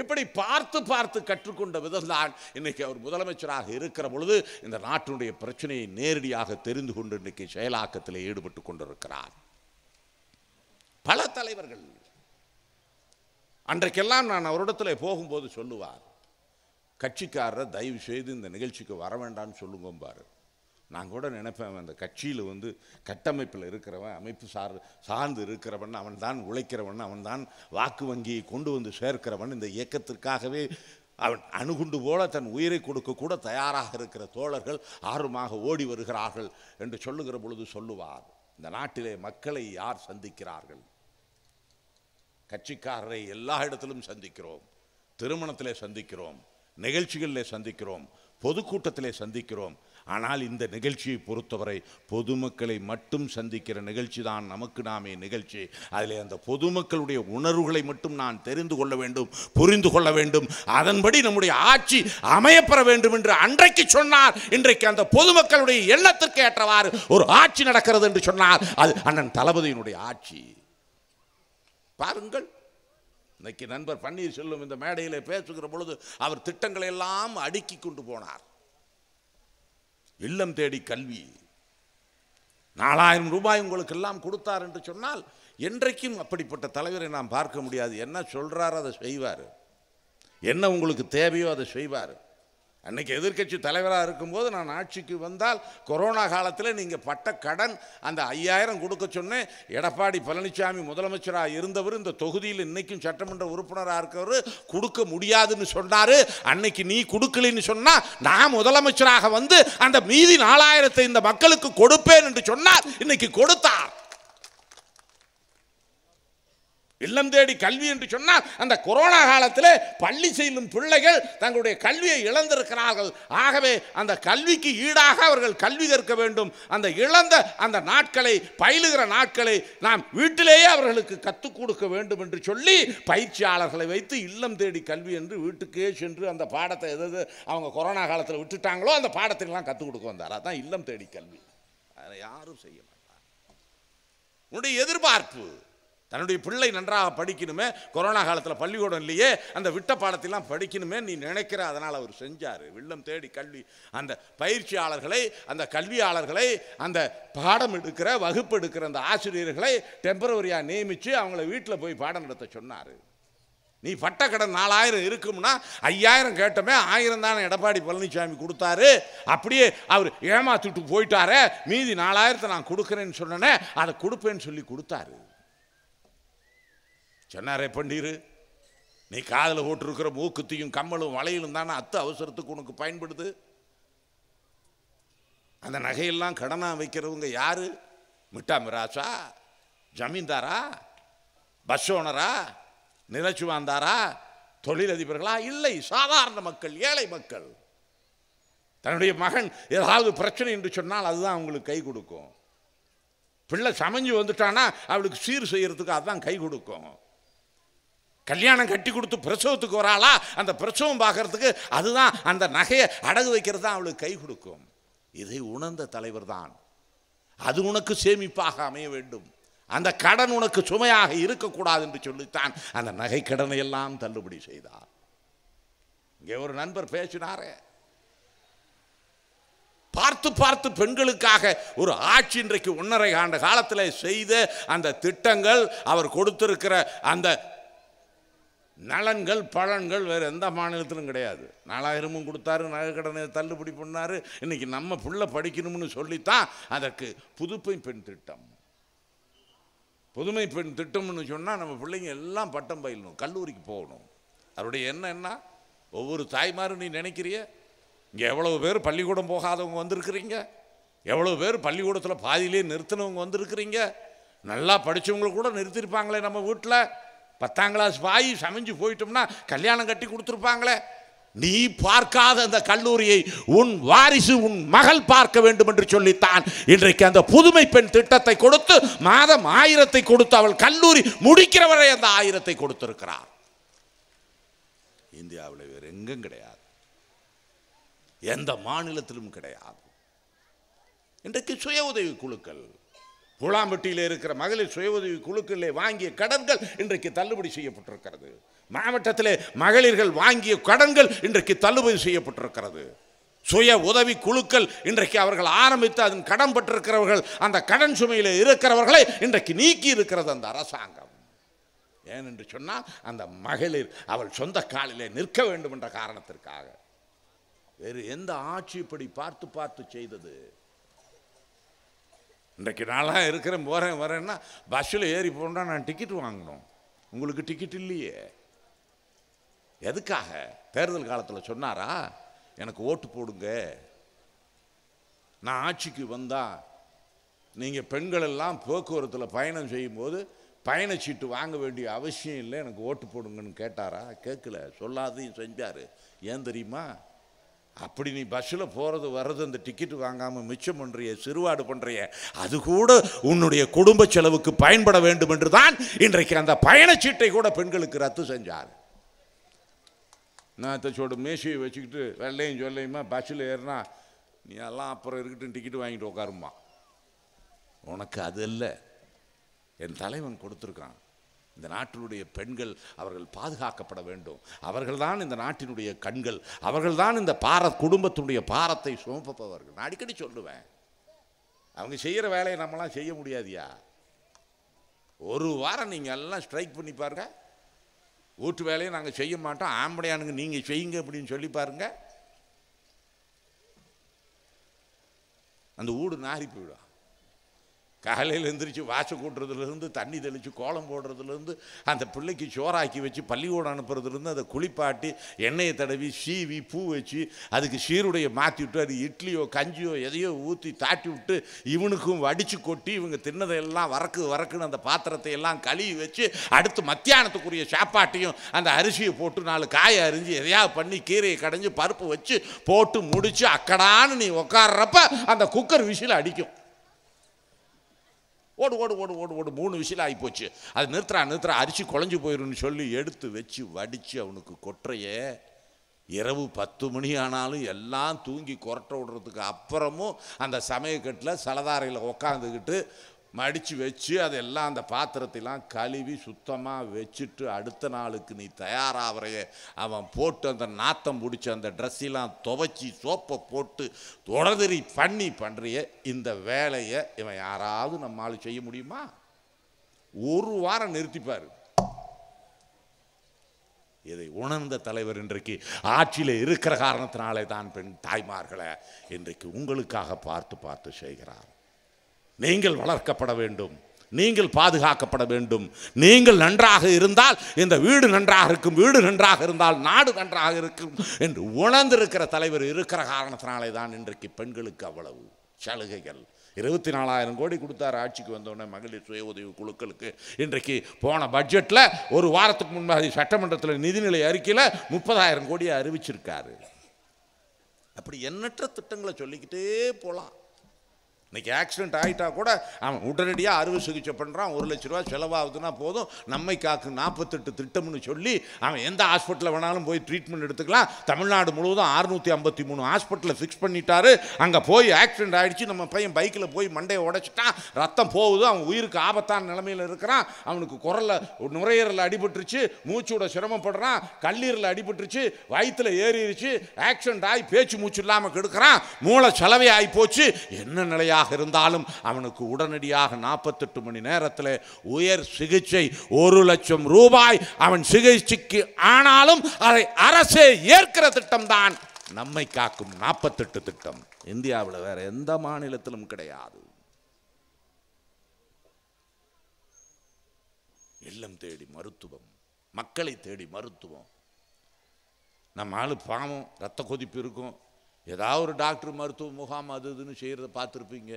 இப்படி பார்த்து பார்த்து கற்றுக்கொண்ட விதம்தான் இன்றைக்கி அவர் முதலமைச்சராக இருக்கிற பொழுது இந்த நாட்டினுடைய பிரச்சனையை நேரடியாக தெரிந்து கொண்டு இன்றைக்கி செயலாக்கத்தில் ஈடுபட்டு கொண்டிருக்கிறார் பல தலைவர்கள் அன்றைக்கெல்லாம் நான் அவரிடத்தில் போகும்போது சொல்லுவார் கட்சிக்காரரை தயவு செய்து இந்த நிகழ்ச்சிக்கு வர வேண்டாம்னு சொல்லுங்கம்பாரு நான் கூட நினைப்பேன் அந்த கட்சியில் வந்து கட்டமைப்பில் இருக்கிறவன் அமைப்பு சார் சார்ந்து இருக்கிறவன் அவன் தான் உழைக்கிறவன் அவன் தான் வாக்கு வங்கியை கொண்டு வந்து சேர்க்கிறவன் இந்த இயக்கத்திற்காகவே அவன் அணுகுண்டு போல தன் உயிரை கொடுக்க கூட தயாராக இருக்கிற தோழர்கள் ஆர்வமாக ஓடி வருகிறார்கள் என்று சொல்லுகிற பொழுது சொல்லுவார் இந்த நாட்டிலே மக்களை யார் சந்திக்கிறார்கள் கட்சிக்காரரை எல்லா இடத்திலும் சந்திக்கிறோம் திருமணத்திலே சந்திக்கிறோம் நிகழ்ச்சிகளிலே சந்திக்கிறோம் பொதுக்கூட்டத்திலே சந்திக்கிறோம் ஆனால் இந்த நிகழ்ச்சியை பொறுத்தவரை பொதுமக்களை மட்டும் சந்திக்கிற நிகழ்ச்சி தான் நமக்கு நாமே நிகழ்ச்சி அதில் அந்த பொதுமக்களுடைய உணர்வுகளை மட்டும் நான் தெரிந்து கொள்ள வேண்டும் புரிந்து கொள்ள வேண்டும் அதன்படி நம்முடைய ஆட்சி அமையப்பெற வேண்டும் என்று அன்றைக்கு சொன்னார் இன்றைக்கு அந்த பொதுமக்களுடைய எண்ணத்திற்கு ஏற்றவாறு ஒரு ஆட்சி நடக்கிறது என்று சொன்னார் அது அண்ணன் தளபதியினுடைய ஆட்சி பாருங்கள் இன்னைக்கு நண்பர் பன்னீர்செல்வம் இந்த மேடையில் பேசுகிற பொழுது அவர் திட்டங்களை எல்லாம் அடுக்கி கொண்டு போனார் இல்லம் தேடி கல்வி நாலாயிரம் ரூபாய் உங்களுக்கு எல்லாம் கொடுத்தார் என்று சொன்னால் என்றைக்கும் அப்படிப்பட்ட தலைவரை நாம் பார்க்க முடியாது என்ன சொல்கிறார் அதை செய்வார் என்ன உங்களுக்கு தேவையோ அதை செய்வார் அன்றைக்கி எதிர்கட்சி தலைவராக இருக்கும்போது நான் ஆட்சிக்கு வந்தால் கொரோனா காலத்தில் நீங்கள் பட்ட கடன் அந்த ஐயாயிரம் கொடுக்க சொன்னேன் எடப்பாடி பழனிசாமி முதலமைச்சராக இருந்தவர் இந்த தொகுதியில் இன்றைக்கும் சட்டமன்ற உறுப்பினராக இருக்கிறவர் கொடுக்க முடியாதுன்னு சொன்னார் அன்னைக்கு நீ கொடுக்கலன்னு சொன்னால் நான் முதலமைச்சராக வந்து அந்த மீதி நாலாயிரத்தை இந்த மக்களுக்கு கொடுப்பேன் என்று சொன்னார் இன்னைக்கு கொடுத்த இல்லம் தேடி கல்வி என்று சொன்னால் அந்த கொரோனா காலத்தில் பள்ளி செல்லும் பிள்ளைகள் தங்களுடைய கல்வியை இழந்திருக்கிறார்கள் ஆகவே அந்த கல்விக்கு ஈடாக அவர்கள் கல்வி கற்க வேண்டும் அந்த இழந்த அந்த நாட்களை பயிலுகிற நாட்களை நாம் வீட்டிலேயே அவர்களுக்கு கற்றுக் கொடுக்க வேண்டும் என்று சொல்லி பயிற்சியாளர்களை வைத்து இல்லம் தேடி கல்வி என்று வீட்டுக்கே சென்று அந்த பாடத்தை எதாவது அவங்க கொரோனா காலத்தில் விட்டுட்டாங்களோ அந்த பாடத்திலாம் கற்றுக் கொடுக்க வந்தார் அதான் இல்லம் தேடி கல்வி அதில் யாரும் செய்ய மாட்டார் உன்னுடைய எதிர்பார்ப்பு தன்னுடைய பிள்ளை நன்றாக படிக்கணுமே கொரோனா காலத்தில் பள்ளிக்கூடம் இல்லையே அந்த விட்ட பாடத்தெல்லாம் படிக்கணுமே நீ நினைக்கிற அதனால் அவர் செஞ்சார் வில்லம் தேடி கல்வி அந்த பயிற்சியாளர்களை அந்த கல்வியாளர்களை அந்த பாடம் எடுக்கிற வகுப்பு எடுக்கிற அந்த ஆசிரியர்களை டெம்பரவரியாக நியமித்து அவங்கள வீட்டில் போய் பாடம் நடத்த சொன்னார் நீ பட்ட கடன் நாலாயிரம் இருக்கும்னா ஐயாயிரம் கேட்டோமே ஆயிரம் தானே எடப்பாடி பழனிசாமி கொடுத்தாரு அப்படியே அவர் ஏமாத்திட்டு போயிட்டாரே மீதி நாலாயிரத்தை நான் கொடுக்குறேன்னு சொன்னேன்னே அதை கொடுப்பேன்னு சொல்லி கொடுத்தாரு சொன்னாரே பண்டீர் நீ காதில் போட்டிருக்கிற மூக்குத்தியும் கம்மலும் வளையலும் தானே அத்து அவசரத்துக்கு உனக்கு பயன்படுது அந்த நகையெல்லாம் கடனாக வைக்கிறவங்க யார் மிட்டா ஜமீன்தாரா பஸ் ஓனரா வாழ்ந்தாரா தொழிலதிபர்களா இல்லை சாதாரண மக்கள் ஏழை மக்கள் தன்னுடைய மகன் ஏதாவது பிரச்சனை என்று சொன்னால் அதுதான் அவங்களுக்கு கை கொடுக்கும் பிள்ளை சமைஞ்சு வந்துட்டானா அவளுக்கு சீர் செய்கிறதுக்கு அதுதான் கை கொடுக்கும் கல்யாணம் கட்டி கொடுத்து பிரசவத்துக்கு ஒரு ஆளா அந்த பிரசவம் பார்க்கறதுக்கு அதுதான் அந்த நகையை அடகு வைக்கிறது தான் அவளுக்கு கை கொடுக்கும் இதை உணர்ந்த தலைவர் தான் அது உனக்கு சேமிப்பாக அமைய வேண்டும் அந்த கடன் உனக்கு சுமையாக இருக்கக்கூடாது என்று சொல்லித்தான் அந்த நகை கடனை எல்லாம் தள்ளுபடி செய்தார் இங்கே ஒரு நண்பர் பேசினாரே பார்த்து பார்த்து பெண்களுக்காக ஒரு ஆட்சி இன்றைக்கு ஒன்றரை ஆண்டு காலத்தில் செய்த அந்த திட்டங்கள் அவர் கொடுத்திருக்கிற அந்த நலன்கள் பலன்கள் வேறு எந்த மாநிலத்திலும் கிடையாது நாலாயிரமும் கொடுத்தாரு நகைக்கடனை தள்ளுபடி பண்ணார் இன்றைக்கி நம்ம பிள்ளை படிக்கணும்னு சொல்லித்தான் அதற்கு புதுப்பை பெண் திட்டம் புதுமை பெண் திட்டம்னு சொன்னால் நம்ம பிள்ளைங்க எல்லாம் பட்டம் பயிலணும் கல்லூரிக்கு போகணும் அவருடைய எண்ணம் என்ன ஒவ்வொரு தாய்மாரும் நீ நினைக்கிறிய இங்கே எவ்வளவு பேர் பள்ளிக்கூடம் போகாதவங்க வந்திருக்கிறீங்க எவ்வளோ பேர் பள்ளிக்கூடத்தில் பாதியிலே நிறுத்தினவங்க வந்திருக்கிறீங்க நல்லா படித்தவங்களை கூட நிறுத்தியிருப்பாங்களே நம்ம வீட்டில் பத்தாம் கிளாஸ் வாய் சமைஞ்சு போயிட்டோம்னா கல்யாணம் கட்டி கொடுத்துருப்பாங்களே நீ பார்க்காத அந்த கல்லூரியை உன் வாரிசு உன் மகள் பார்க்க வேண்டும் என்று சொல்லித்தான் இன்றைக்கு அந்த புதுமை பெண் திட்டத்தை கொடுத்து மாதம் ஆயிரத்தை கொடுத்து அவள் கல்லூரி முடிக்கிறவரை அந்த ஆயிரத்தை கொடுத்திருக்கிறார் இந்தியாவில் வேறு எங்கும் கிடையாது எந்த மாநிலத்திலும் கிடையாது இன்றைக்கு சுய உதவி குழுக்கள் கூழாம்பட்டியில் இருக்கிற மகளிர் சுய உதவி குழுக்களிலே வாங்கிய கடன்கள் இன்றைக்கு தள்ளுபடி செய்யப்பட்டிருக்கிறது மாவட்டத்தில் மகளிர்கள் வாங்கிய கடன்கள் இன்றைக்கு தள்ளுபடி செய்யப்பட்டிருக்கிறது சுய உதவி குழுக்கள் இன்றைக்கு அவர்கள் ஆரம்பித்து அதன் கடன் பெற்றிருக்கிறவர்கள் அந்த கடன் சுமையில் இருக்கிறவர்களை இன்றைக்கு நீக்கி இருக்கிறது அந்த அரசாங்கம் ஏன் என்று சொன்னால் அந்த மகளிர் அவள் சொந்த காலிலே நிற்க வேண்டும் என்ற காரணத்திற்காக வேறு எந்த ஆட்சி இப்படி பார்த்து பார்த்து செய்தது இன்றைக்கு நாளாக இருக்கிறேன் போகிறேன் வரேன்னா பஸ்ஸில் ஏறி போனால் நான் டிக்கெட் வாங்கணும் உங்களுக்கு டிக்கெட் இல்லையே எதுக்காக தேர்தல் காலத்தில் சொன்னாரா எனக்கு ஓட்டு போடுங்க நான் ஆட்சிக்கு வந்தால் நீங்கள் பெண்கள் எல்லாம் போக்குவரத்தில் பயணம் செய்யும்போது பயணச்சீட்டு வாங்க வேண்டிய அவசியம் இல்லை எனக்கு ஓட்டு போடுங்கன்னு கேட்டாரா கேட்கல சொல்லாதையும் செஞ்சார் ஏன் தெரியுமா அப்படி நீ பஸ்ஸில் போகிறது வர்றது அந்த டிக்கெட் வாங்காமல் மிச்சம் பண்ணுறிய சிறுவாடு பண்ணுறிய அது கூட உன்னுடைய குடும்ப செலவுக்கு பயன்பட வேண்டும் என்று தான் இன்றைக்கு அந்த பயணச்சீட்டை கூட பெண்களுக்கு ரத்து செஞ்சார் நான் தச்சோட மேசியை வச்சுக்கிட்டு வெள்ளையும் சொல்லையுமா பஸ்ஸில் ஏறினா நீ எல்லாம் அப்புறம் இருக்கட்டும் டிக்கெட் வாங்கிட்டு உட்காருமா உனக்கு அது இல்லை என் தலைவன் கொடுத்துருக்கான் இந்த நாட்டினுடைய பெண்கள் அவர்கள் பாதுகாக்கப்பட வேண்டும் அவர்கள்தான் இந்த நாட்டினுடைய கண்கள் அவர்கள்தான் இந்த பார குடும்பத்தினுடைய பாரத்தை சுமப்பவர்கள் நான் அடிக்கடி சொல்லுவேன் அவங்க செய்கிற வேலையை நம்மளாம் செய்ய முடியாதியா ஒரு வாரம் நீங்கள் எல்லாம் ஸ்ட்ரைக் பண்ணி பாருங்க வீட்டு வேலையை நாங்கள் செய்ய மாட்டோம் ஆம்படையானுங்க நீங்கள் செய்யுங்க அப்படின்னு சொல்லி பாருங்க அந்த ஊடு நாரி போயிடும் காலையில் எழுந்திரிச்சு வாசல் கூட்டுறதுலேருந்து தண்ணி தெளித்து கோலம் போடுறதுலேருந்து அந்த பிள்ளைக்கு சோறாக்கி வச்சு பள்ளிக்கூடம் அனுப்புறதுலேருந்து அதை குளிப்பாட்டி எண்ணெயை தடவி சீவி பூ வச்சு அதுக்கு சீருடையை மாற்றி விட்டு அது இட்லியோ கஞ்சியோ எதையோ ஊற்றி தாட்டி விட்டு இவனுக்கும் வடித்து கொட்டி இவங்க தின்னதையெல்லாம் வரக்கு வரக்குன்னு அந்த பாத்திரத்தை எல்லாம் கழுவி வச்சு அடுத்து மத்தியானத்துக்குரிய சாப்பாட்டையும் அந்த அரிசியை போட்டு நாலு காயை அரிஞ்சு எதையா பண்ணி கீரையை கடைஞ்சி பருப்பு வச்சு போட்டு முடித்து அக்கடான்னு நீ உட்காடுறப்ப அந்த குக்கர் விஷயில் அடிக்கும் ஓடு ஓடு ஓடு ஓடு ஓடு மூணு விஷயம் ஆகிப்போச்சு அது நிறுத்துறா நிறுத்துறா அரிசி குழஞ்சி போயிடும்னு சொல்லி எடுத்து வச்சு வடித்து அவனுக்கு கொற்றைய இரவு பத்து மணி ஆனாலும் எல்லாம் தூங்கி கொரட்டை விடுறதுக்கு அப்புறமும் அந்த சமயக்கட்டில் சலதாரையில் உக்காந்துக்கிட்டு மடித்து வச்சு அதெல்லாம் அந்த பாத்திரத்தையெல்லாம் கழுவி சுத்தமாக வச்சுட்டு அடுத்த நாளுக்கு நீ தயாராகிறைய அவன் போட்டு அந்த நாத்தம் பிடிச்சி அந்த ட்ரெஸ்ஸெல்லாம் துவைச்சி சோப்பை போட்டு தொடதிரி பண்ணி பண்ணுறிய இந்த வேலையை இவன் யாராவது நம்மால் செய்ய முடியுமா ஒரு வாரம் நிறுத்திப்பார் இதை உணர்ந்த தலைவர் இன்றைக்கு ஆட்சியில் இருக்கிற காரணத்தினாலே தான் பெண் தாய்மார்களை இன்றைக்கு உங்களுக்காக பார்த்து பார்த்து செய்கிறார் நீங்கள் வளர்க்கப்பட வேண்டும் நீங்கள் பாதுகாக்கப்பட வேண்டும் நீங்கள் நன்றாக இருந்தால் இந்த வீடு நன்றாக இருக்கும் வீடு நன்றாக இருந்தால் நாடு நன்றாக இருக்கும் என்று உணர்ந்திருக்கிற தலைவர் இருக்கிற காரணத்தினாலே தான் இன்றைக்கு பெண்களுக்கு அவ்வளவு சலுகைகள் இருபத்தி நாலாயிரம் கோடி கொடுத்தார் ஆட்சிக்கு வந்தவுடனே மகளிர் சுய உதவி குழுக்களுக்கு இன்றைக்கு போன பட்ஜெட்டில் ஒரு வாரத்துக்கு முன்பாக சட்டமன்றத்தில் நிதிநிலை அறிக்கையில் முப்பதாயிரம் கோடியை அறிவிச்சிருக்காரு அப்படி எண்ணற்ற திட்டங்களை சொல்லிக்கிட்டே போகலாம் இன்றைக்கி ஆக்சிடென்ட் ஆகிட்டா கூட அவன் உடனடியாக அறுவை சிகிச்சை பண்ணுறான் ஒரு லட்ச ரூபா செலவாகுதுன்னா போதும் நம்மை காக்கு நாற்பத்தெட்டு திட்டம்னு சொல்லி அவன் எந்த ஹாஸ்பிட்டலில் வேணாலும் போய் ட்ரீட்மெண்ட் எடுத்துக்கலாம் தமிழ்நாடு முழுவதும் அறுநூற்றி ஐம்பத்தி மூணு ஹாஸ்பிட்டலில் ஃபிக்ஸ் பண்ணிட்டாரு அங்கே போய் ஆக்சிடென்ட் ஆகிடுச்சு நம்ம பையன் பைக்கில் போய் மண்டையை உடச்சிட்டான் ரத்தம் போகுது அவன் உயிருக்கு ஆபத்தான நிலமையில் இருக்கிறான் அவனுக்கு குரலில் நுரையீரலில் அடிபட்டுருச்சு மூச்சோட சிரமப்படுறான் கல்லீரில் அடிபட்டுருச்சு வயிற்றில் ஏறிடுச்சு ஆக்சிடென்ட் ஆகி பேச்சு மூச்சு இல்லாமல் கெடுக்கிறான் மூளை செலவே ஆகி போச்சு என்ன நிலையாக எதுவாக இருந்தாலும் அவனுக்கு உடனடியாக நாற்பத்தெட்டு மணி நேரத்தில் உயர் சிகிச்சை ஒரு லட்சம் ரூபாய் அவன் சிகிச்சைக்கு ஆனாலும் அதை அரசே ஏற்கிற திட்டம்தான் நம்மை காக்கும் நாற்பத்தெட்டு திட்டம் இந்தியாவில் வேற எந்த மாநிலத்திலும் கிடையாது இல்லம் தேடி மருத்துவம் மக்களை தேடி மருத்துவம் நம்ம ஆள் பாவம் ரத்த கொதிப்பு இருக்கும் ஏதாவது ஒரு டாக்டர் மருத்துவ முகாம் அது இதுன்னு செய்கிறத பார்த்துருப்பீங்க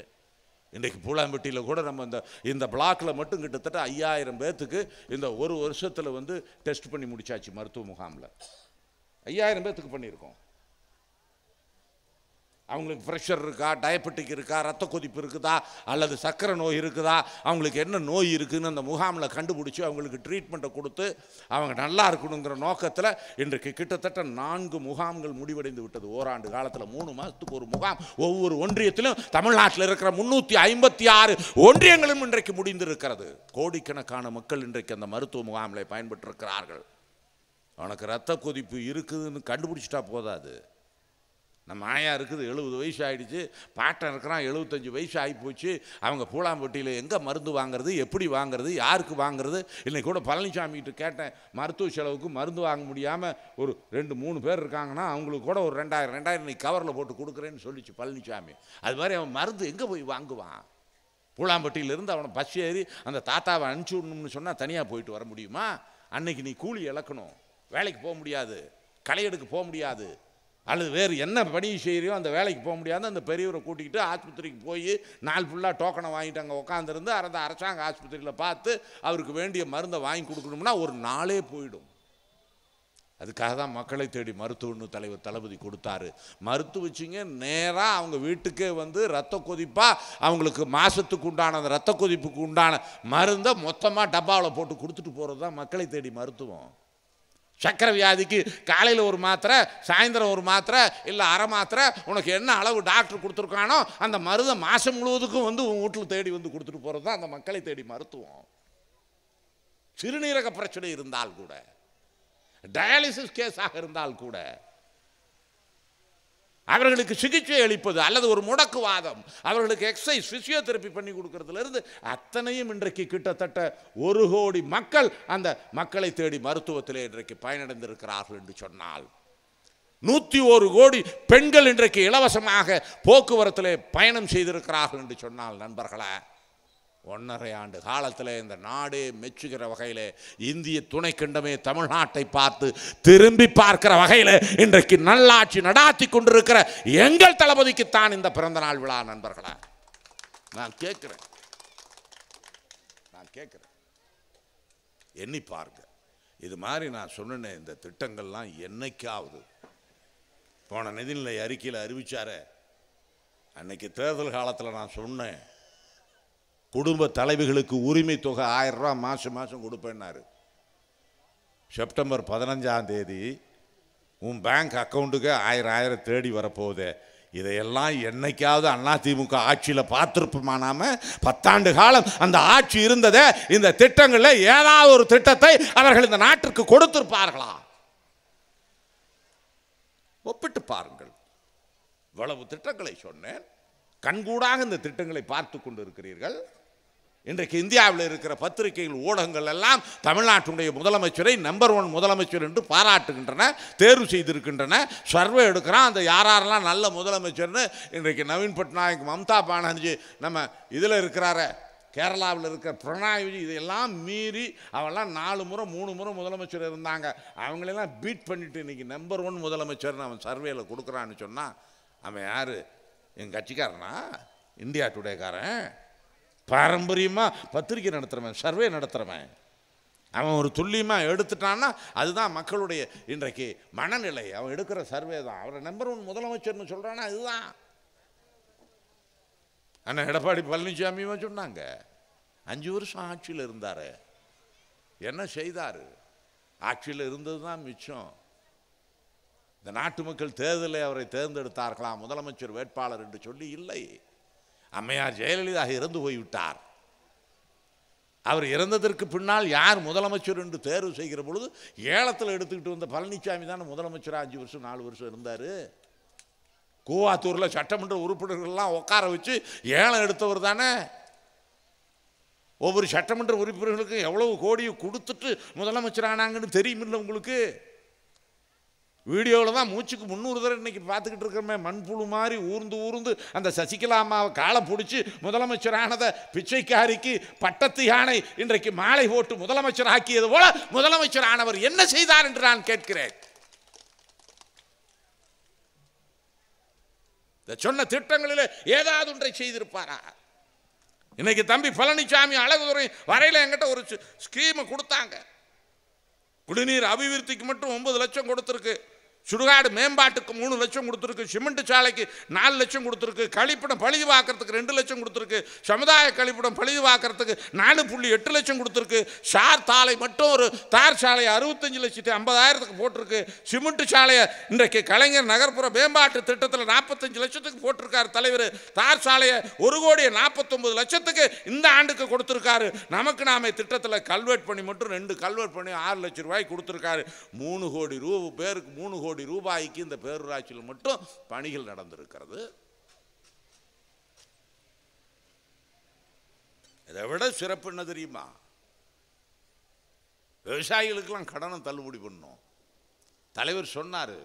இன்றைக்கு பூலாம்பட்டியில் கூட நம்ம இந்த இந்த பிளாக்கில் மட்டும் கிட்டத்தட்ட ஐயாயிரம் பேர்த்துக்கு இந்த ஒரு வருஷத்தில் வந்து டெஸ்ட் பண்ணி முடிச்சாச்சு மருத்துவ முகாமில் ஐயாயிரம் பேர்த்துக்கு பண்ணியிருக்கோம் அவங்களுக்கு ப்ரெஷர் இருக்கா டயபெட்டிக் இருக்கா ரத்த கொதிப்பு இருக்குதா அல்லது சர்க்கரை நோய் இருக்குதா அவங்களுக்கு என்ன நோய் இருக்குதுன்னு அந்த முகாமில் கண்டுபிடிச்சி அவங்களுக்கு ட்ரீட்மெண்ட்டை கொடுத்து அவங்க நல்லா இருக்கணுங்கிற நோக்கத்தில் இன்றைக்கு கிட்டத்தட்ட நான்கு முகாம்கள் முடிவடைந்து விட்டது ஓராண்டு காலத்தில் மூணு மாதத்துக்கு ஒரு முகாம் ஒவ்வொரு ஒன்றியத்திலும் தமிழ்நாட்டில் இருக்கிற முந்நூற்றி ஐம்பத்தி ஆறு ஒன்றியங்களும் இன்றைக்கு முடிந்திருக்கிறது கோடிக்கணக்கான மக்கள் இன்றைக்கு அந்த மருத்துவ முகாமில் இருக்கிறார்கள் அவனுக்கு ரத்த கொதிப்பு இருக்குதுன்னு கண்டுபிடிச்சிட்டா போதாது நம்ம ஆயா இருக்குது எழுபது வயசு ஆகிடுச்சு பாட்டன் இருக்கிறான் எழுபத்தஞ்சு வயசு ஆகிப்போச்சு அவங்க பூலாம்பட்டியில் எங்கே மருந்து வாங்குறது எப்படி வாங்குறது யாருக்கு வாங்குறது இன்றைக்கி கூட பழனிசாமிகிட்ட கேட்டேன் மருத்துவ செலவுக்கு மருந்து வாங்க முடியாமல் ஒரு ரெண்டு மூணு பேர் இருக்காங்கன்னா அவங்களுக்கு கூட ஒரு ரெண்டாயிரம் ரெண்டாயிரம் நீ கவரில் போட்டு கொடுக்குறேன்னு சொல்லிச்சு பழனிசாமி அது மாதிரி அவன் மருந்து எங்கே போய் வாங்குவான் பூலாம்பட்டியிலேருந்து அவனை பஸ் ஏறி அந்த தாத்தாவை அனுப்பிச்சி விடணும்னு சொன்னால் தனியாக போயிட்டு வர முடியுமா அன்னைக்கு நீ கூலி இழக்கணும் வேலைக்கு போக முடியாது களை எடுக்க போக முடியாது அல்லது வேறு என்ன பணி செய்கிறியோ அந்த வேலைக்கு போக முடியாது அந்த பெரியவரை கூட்டிகிட்டு ஆஸ்பத்திரிக்கு போய் நாள் ஃபுல்லாக டோக்கனை வாங்கிட்டு அங்கே உட்காந்துருந்து அந்த அரசாங்க ஆஸ்பத்திரியில் பார்த்து அவருக்கு வேண்டிய மருந்தை வாங்கி கொடுக்கணும்னா ஒரு நாளே போயிடும் அதுக்காக தான் மக்களை தேடி மருத்துவன்னு தலைவர் தளபதி கொடுத்தாரு மருத்துவச்சிங்க நேராக அவங்க வீட்டுக்கே வந்து ரத்த கொதிப்பாக அவங்களுக்கு மாதத்துக்கு உண்டான அந்த ரத்த கொதிப்புக்கு உண்டான மருந்தை மொத்தமாக டப்பாவில் போட்டு கொடுத்துட்டு போகிறது தான் மக்களை தேடி மருத்துவம் சக்கரை வியாதிக்கு காலையில் ஒரு மாத்திரை சாயந்தரம் ஒரு மாத்திரை இல்லை அரை மாத்திரை உனக்கு என்ன அளவு டாக்டர் கொடுத்துருக்கானோ அந்த மருதை மாதம் முழுவதுக்கும் வந்து உன் வீட்டில் தேடி வந்து கொடுத்துட்டு போகிறது தான் அந்த மக்களை தேடி மருத்துவம் சிறுநீரக பிரச்சனை இருந்தால் கூட டயாலிசிஸ் கேஸாக இருந்தால் கூட அவர்களுக்கு சிகிச்சை அளிப்பது அல்லது ஒரு முடக்குவாதம் அவர்களுக்கு எக்ஸசைஸ் ஃபிசியோதெரப்பி பண்ணி கொடுக்கறதுலேருந்து அத்தனையும் இன்றைக்கு கிட்டத்தட்ட ஒரு கோடி மக்கள் அந்த மக்களை தேடி மருத்துவத்திலே இன்றைக்கு பயனடைந்திருக்கிறார்கள் என்று சொன்னால் நூற்றி ஒரு கோடி பெண்கள் இன்றைக்கு இலவசமாக போக்குவரத்திலே பயணம் செய்திருக்கிறார்கள் என்று சொன்னால் நண்பர்களை ஒன்றரை ஆண்டு காலத்தில் இந்த நாடே மெச்சுகிற வகையில் இந்திய துணைக்கண்டமே தமிழ்நாட்டை பார்த்து திரும்பி பார்க்கிற வகையில் இன்றைக்கு நல்லாட்சி நடாத்தி கொண்டிருக்கிற எங்கள் தளபதிக்குத்தான் இந்த பிறந்தநாள் விழா நண்பர்களா நான் கேட்குறேன் நான் கேட்குறேன் எண்ணி பார்க்க இது மாதிரி நான் சொன்னேன் இந்த திட்டங்கள்லாம் என்னைக்காவது போன நிதிநிலை அறிக்கையில் அறிவிச்சார அன்னைக்கு தேர்தல் காலத்தில் நான் சொன்னேன் குடும்ப தலைவிகளுக்கு உரிமை தொகை ரூபா மாதம் மாதம் கொடுப்பேன்னாரு செப்டம்பர் பதினஞ்சாம் தேதி உன் பேங்க் அக்கௌண்ட்டுக்கு ஆயிரம் ஆயிரம் தேடி வரப்போகுது இதையெல்லாம் என்னைக்காவது அதிமுக ஆட்சியில் பார்த்துருப்போமானாம பத்தாண்டு காலம் அந்த ஆட்சி இருந்ததை இந்த திட்டங்களில் ஏதாவது ஒரு திட்டத்தை அவர்கள் இந்த நாட்டிற்கு கொடுத்துருப்பார்களா ஒப்பிட்டு பாருங்கள் இவ்வளவு திட்டங்களை சொன்னேன் கண்கூடாக இந்த திட்டங்களை பார்த்து கொண்டு இருக்கிறீர்கள் இன்றைக்கு இந்தியாவில் இருக்கிற பத்திரிகைகள் ஊடகங்கள் எல்லாம் தமிழ்நாட்டுடைய முதலமைச்சரை நம்பர் ஒன் முதலமைச்சர் என்று பாராட்டுகின்றன தேர்வு செய்திருக்கின்றன சர்வே எடுக்கிறான் அந்த யாரெல்லாம் நல்ல முதலமைச்சர்னு இன்றைக்கு நவீன் பட்நாயக் மம்தா பானர்ஜி நம்ம இதில் இருக்கிறார கேரளாவில் இருக்கிற பிரணாய் இதையெல்லாம் இதெல்லாம் மீறி அவெல்லாம் நாலு முறை மூணு முறை முதலமைச்சர் இருந்தாங்க அவங்களெல்லாம் பீட் பண்ணிவிட்டு இன்றைக்கி நம்பர் ஒன் முதலமைச்சர்னு அவன் சர்வேயில் கொடுக்குறான்னு சொன்னால் அவன் யார் எங்கள் கட்சிக்காரனா இந்தியா டுடேக்காரன் பாரம்பரியமாக பத்திரிக்கை நடத்துகிறவன் சர்வே நடத்துகிறவன் அவன் ஒரு துல்லியமாக எடுத்துட்டான்னா அதுதான் மக்களுடைய இன்றைக்கு மனநிலை அவன் எடுக்கிற சர்வே தான் அவரை நம்பர் ஒன் முதலமைச்சர்னு சொல்கிறான்னா இதுதான் அண்ணா எடப்பாடி பழனிசாமியும் சொன்னாங்க அஞ்சு வருஷம் ஆட்சியில் இருந்தார் என்ன செய்தார் ஆட்சியில் இருந்தது தான் மிச்சம் இந்த நாட்டு மக்கள் தேர்தலை அவரை தேர்ந்தெடுத்தார்களாம் முதலமைச்சர் வேட்பாளர் என்று சொல்லி இல்லை அம்மையார் ஜெயலலிதா இறந்து போய்விட்டார் அவர் இறந்ததற்கு பின்னால் யார் முதலமைச்சர் என்று தேர்வு செய்கிற பொழுது ஏலத்தில் எடுத்துக்கிட்டு வந்த பழனிசாமி தான் முதலமைச்சராக அஞ்சு வருஷம் நாலு வருஷம் இருந்தார் கூவாத்தூரில் சட்டமன்ற உறுப்பினர்கள்லாம் உட்கார வச்சு ஏலம் எடுத்தவர் தானே ஒவ்வொரு சட்டமன்ற உறுப்பினர்களுக்கும் எவ்வளவு கோடியை கொடுத்துட்டு முதலமைச்சரானாங்கன்னு தெரியுமில்ல உங்களுக்கு வீடியோவில் தான் மூச்சுக்கு முந்நூறு தடவை இன்றைக்கி பார்த்துக்கிட்டு இருக்கிறமே மண்புழு மாதிரி ஊர்ந்து ஊர்ந்து அந்த சசிகலா அம்மாவை காலை பிடிச்சி முதலமைச்சரானதை பிச்சைக்காரிக்கு பட்டத்து யானை இன்றைக்கு மாலை போட்டு முதலமைச்சர் ஆக்கியது போல முதலமைச்சர் ஆனவர் என்ன செய்தார் என்று நான் கேட்கிறேன் இந்த சொன்ன திட்டங்களில் ஏதாவது ஒன்றை செய்திருப்பாரா இன்னைக்கு தம்பி பழனிசாமி அழகுதுறை வரையில் என்கிட்ட ஒரு ஸ்கீமை கொடுத்தாங்க குடிநீர் அபிவிருத்திக்கு மட்டும் ஒன்பது லட்சம் கொடுத்துருக்கு சுடுகாடு மேம்பாட்டுக்கு மூணு லட்சம் கொடுத்துருக்கு சிமெண்ட் சாலைக்கு நாலு லட்சம் கொடுத்துருக்கு கழிப்பிடம் பழுது பார்க்கறதுக்கு ரெண்டு லட்சம் கொடுத்துருக்கு சமுதாய கழிப்பிடம் பழுது பார்க்கறதுக்கு நாலு புள்ளி எட்டு லட்சம் கொடுத்துருக்கு சார் தாலை மட்டும் ஒரு தார் சாலை அறுபத்தஞ்சு லட்சத்து ஐம்பதாயிரத்துக்கு போட்டிருக்கு சிமெண்ட் சாலையை இன்றைக்கு கலைஞர் நகர்ப்புற மேம்பாட்டு திட்டத்தில் நாற்பத்தஞ்சு லட்சத்துக்கு போட்டிருக்கார் தலைவர் தார் சாலையை ஒரு கோடியை நாற்பத்தொம்பது லட்சத்துக்கு இந்த ஆண்டுக்கு கொடுத்துருக்காரு நமக்கு நாம திட்டத்தில் கல்வெட் பண்ணி மட்டும் ரெண்டு கல்வெட் பண்ணி ஆறு லட்சம் ரூபாய் கொடுத்துருக்காரு மூணு கோடி ரூபா பேருக்கு மூணு கோடி கோடி ரூபாய்க்கு இந்த பேரூராட்சியில் மட்டும் பணிகள் நடந்திருக்கிறது இதை விட சிறப்பு என்ன தெரியுமா விவசாயிகளுக்கெல்லாம் கடனை தள்ளுபடி பண்ணும் தலைவர் சொன்னார்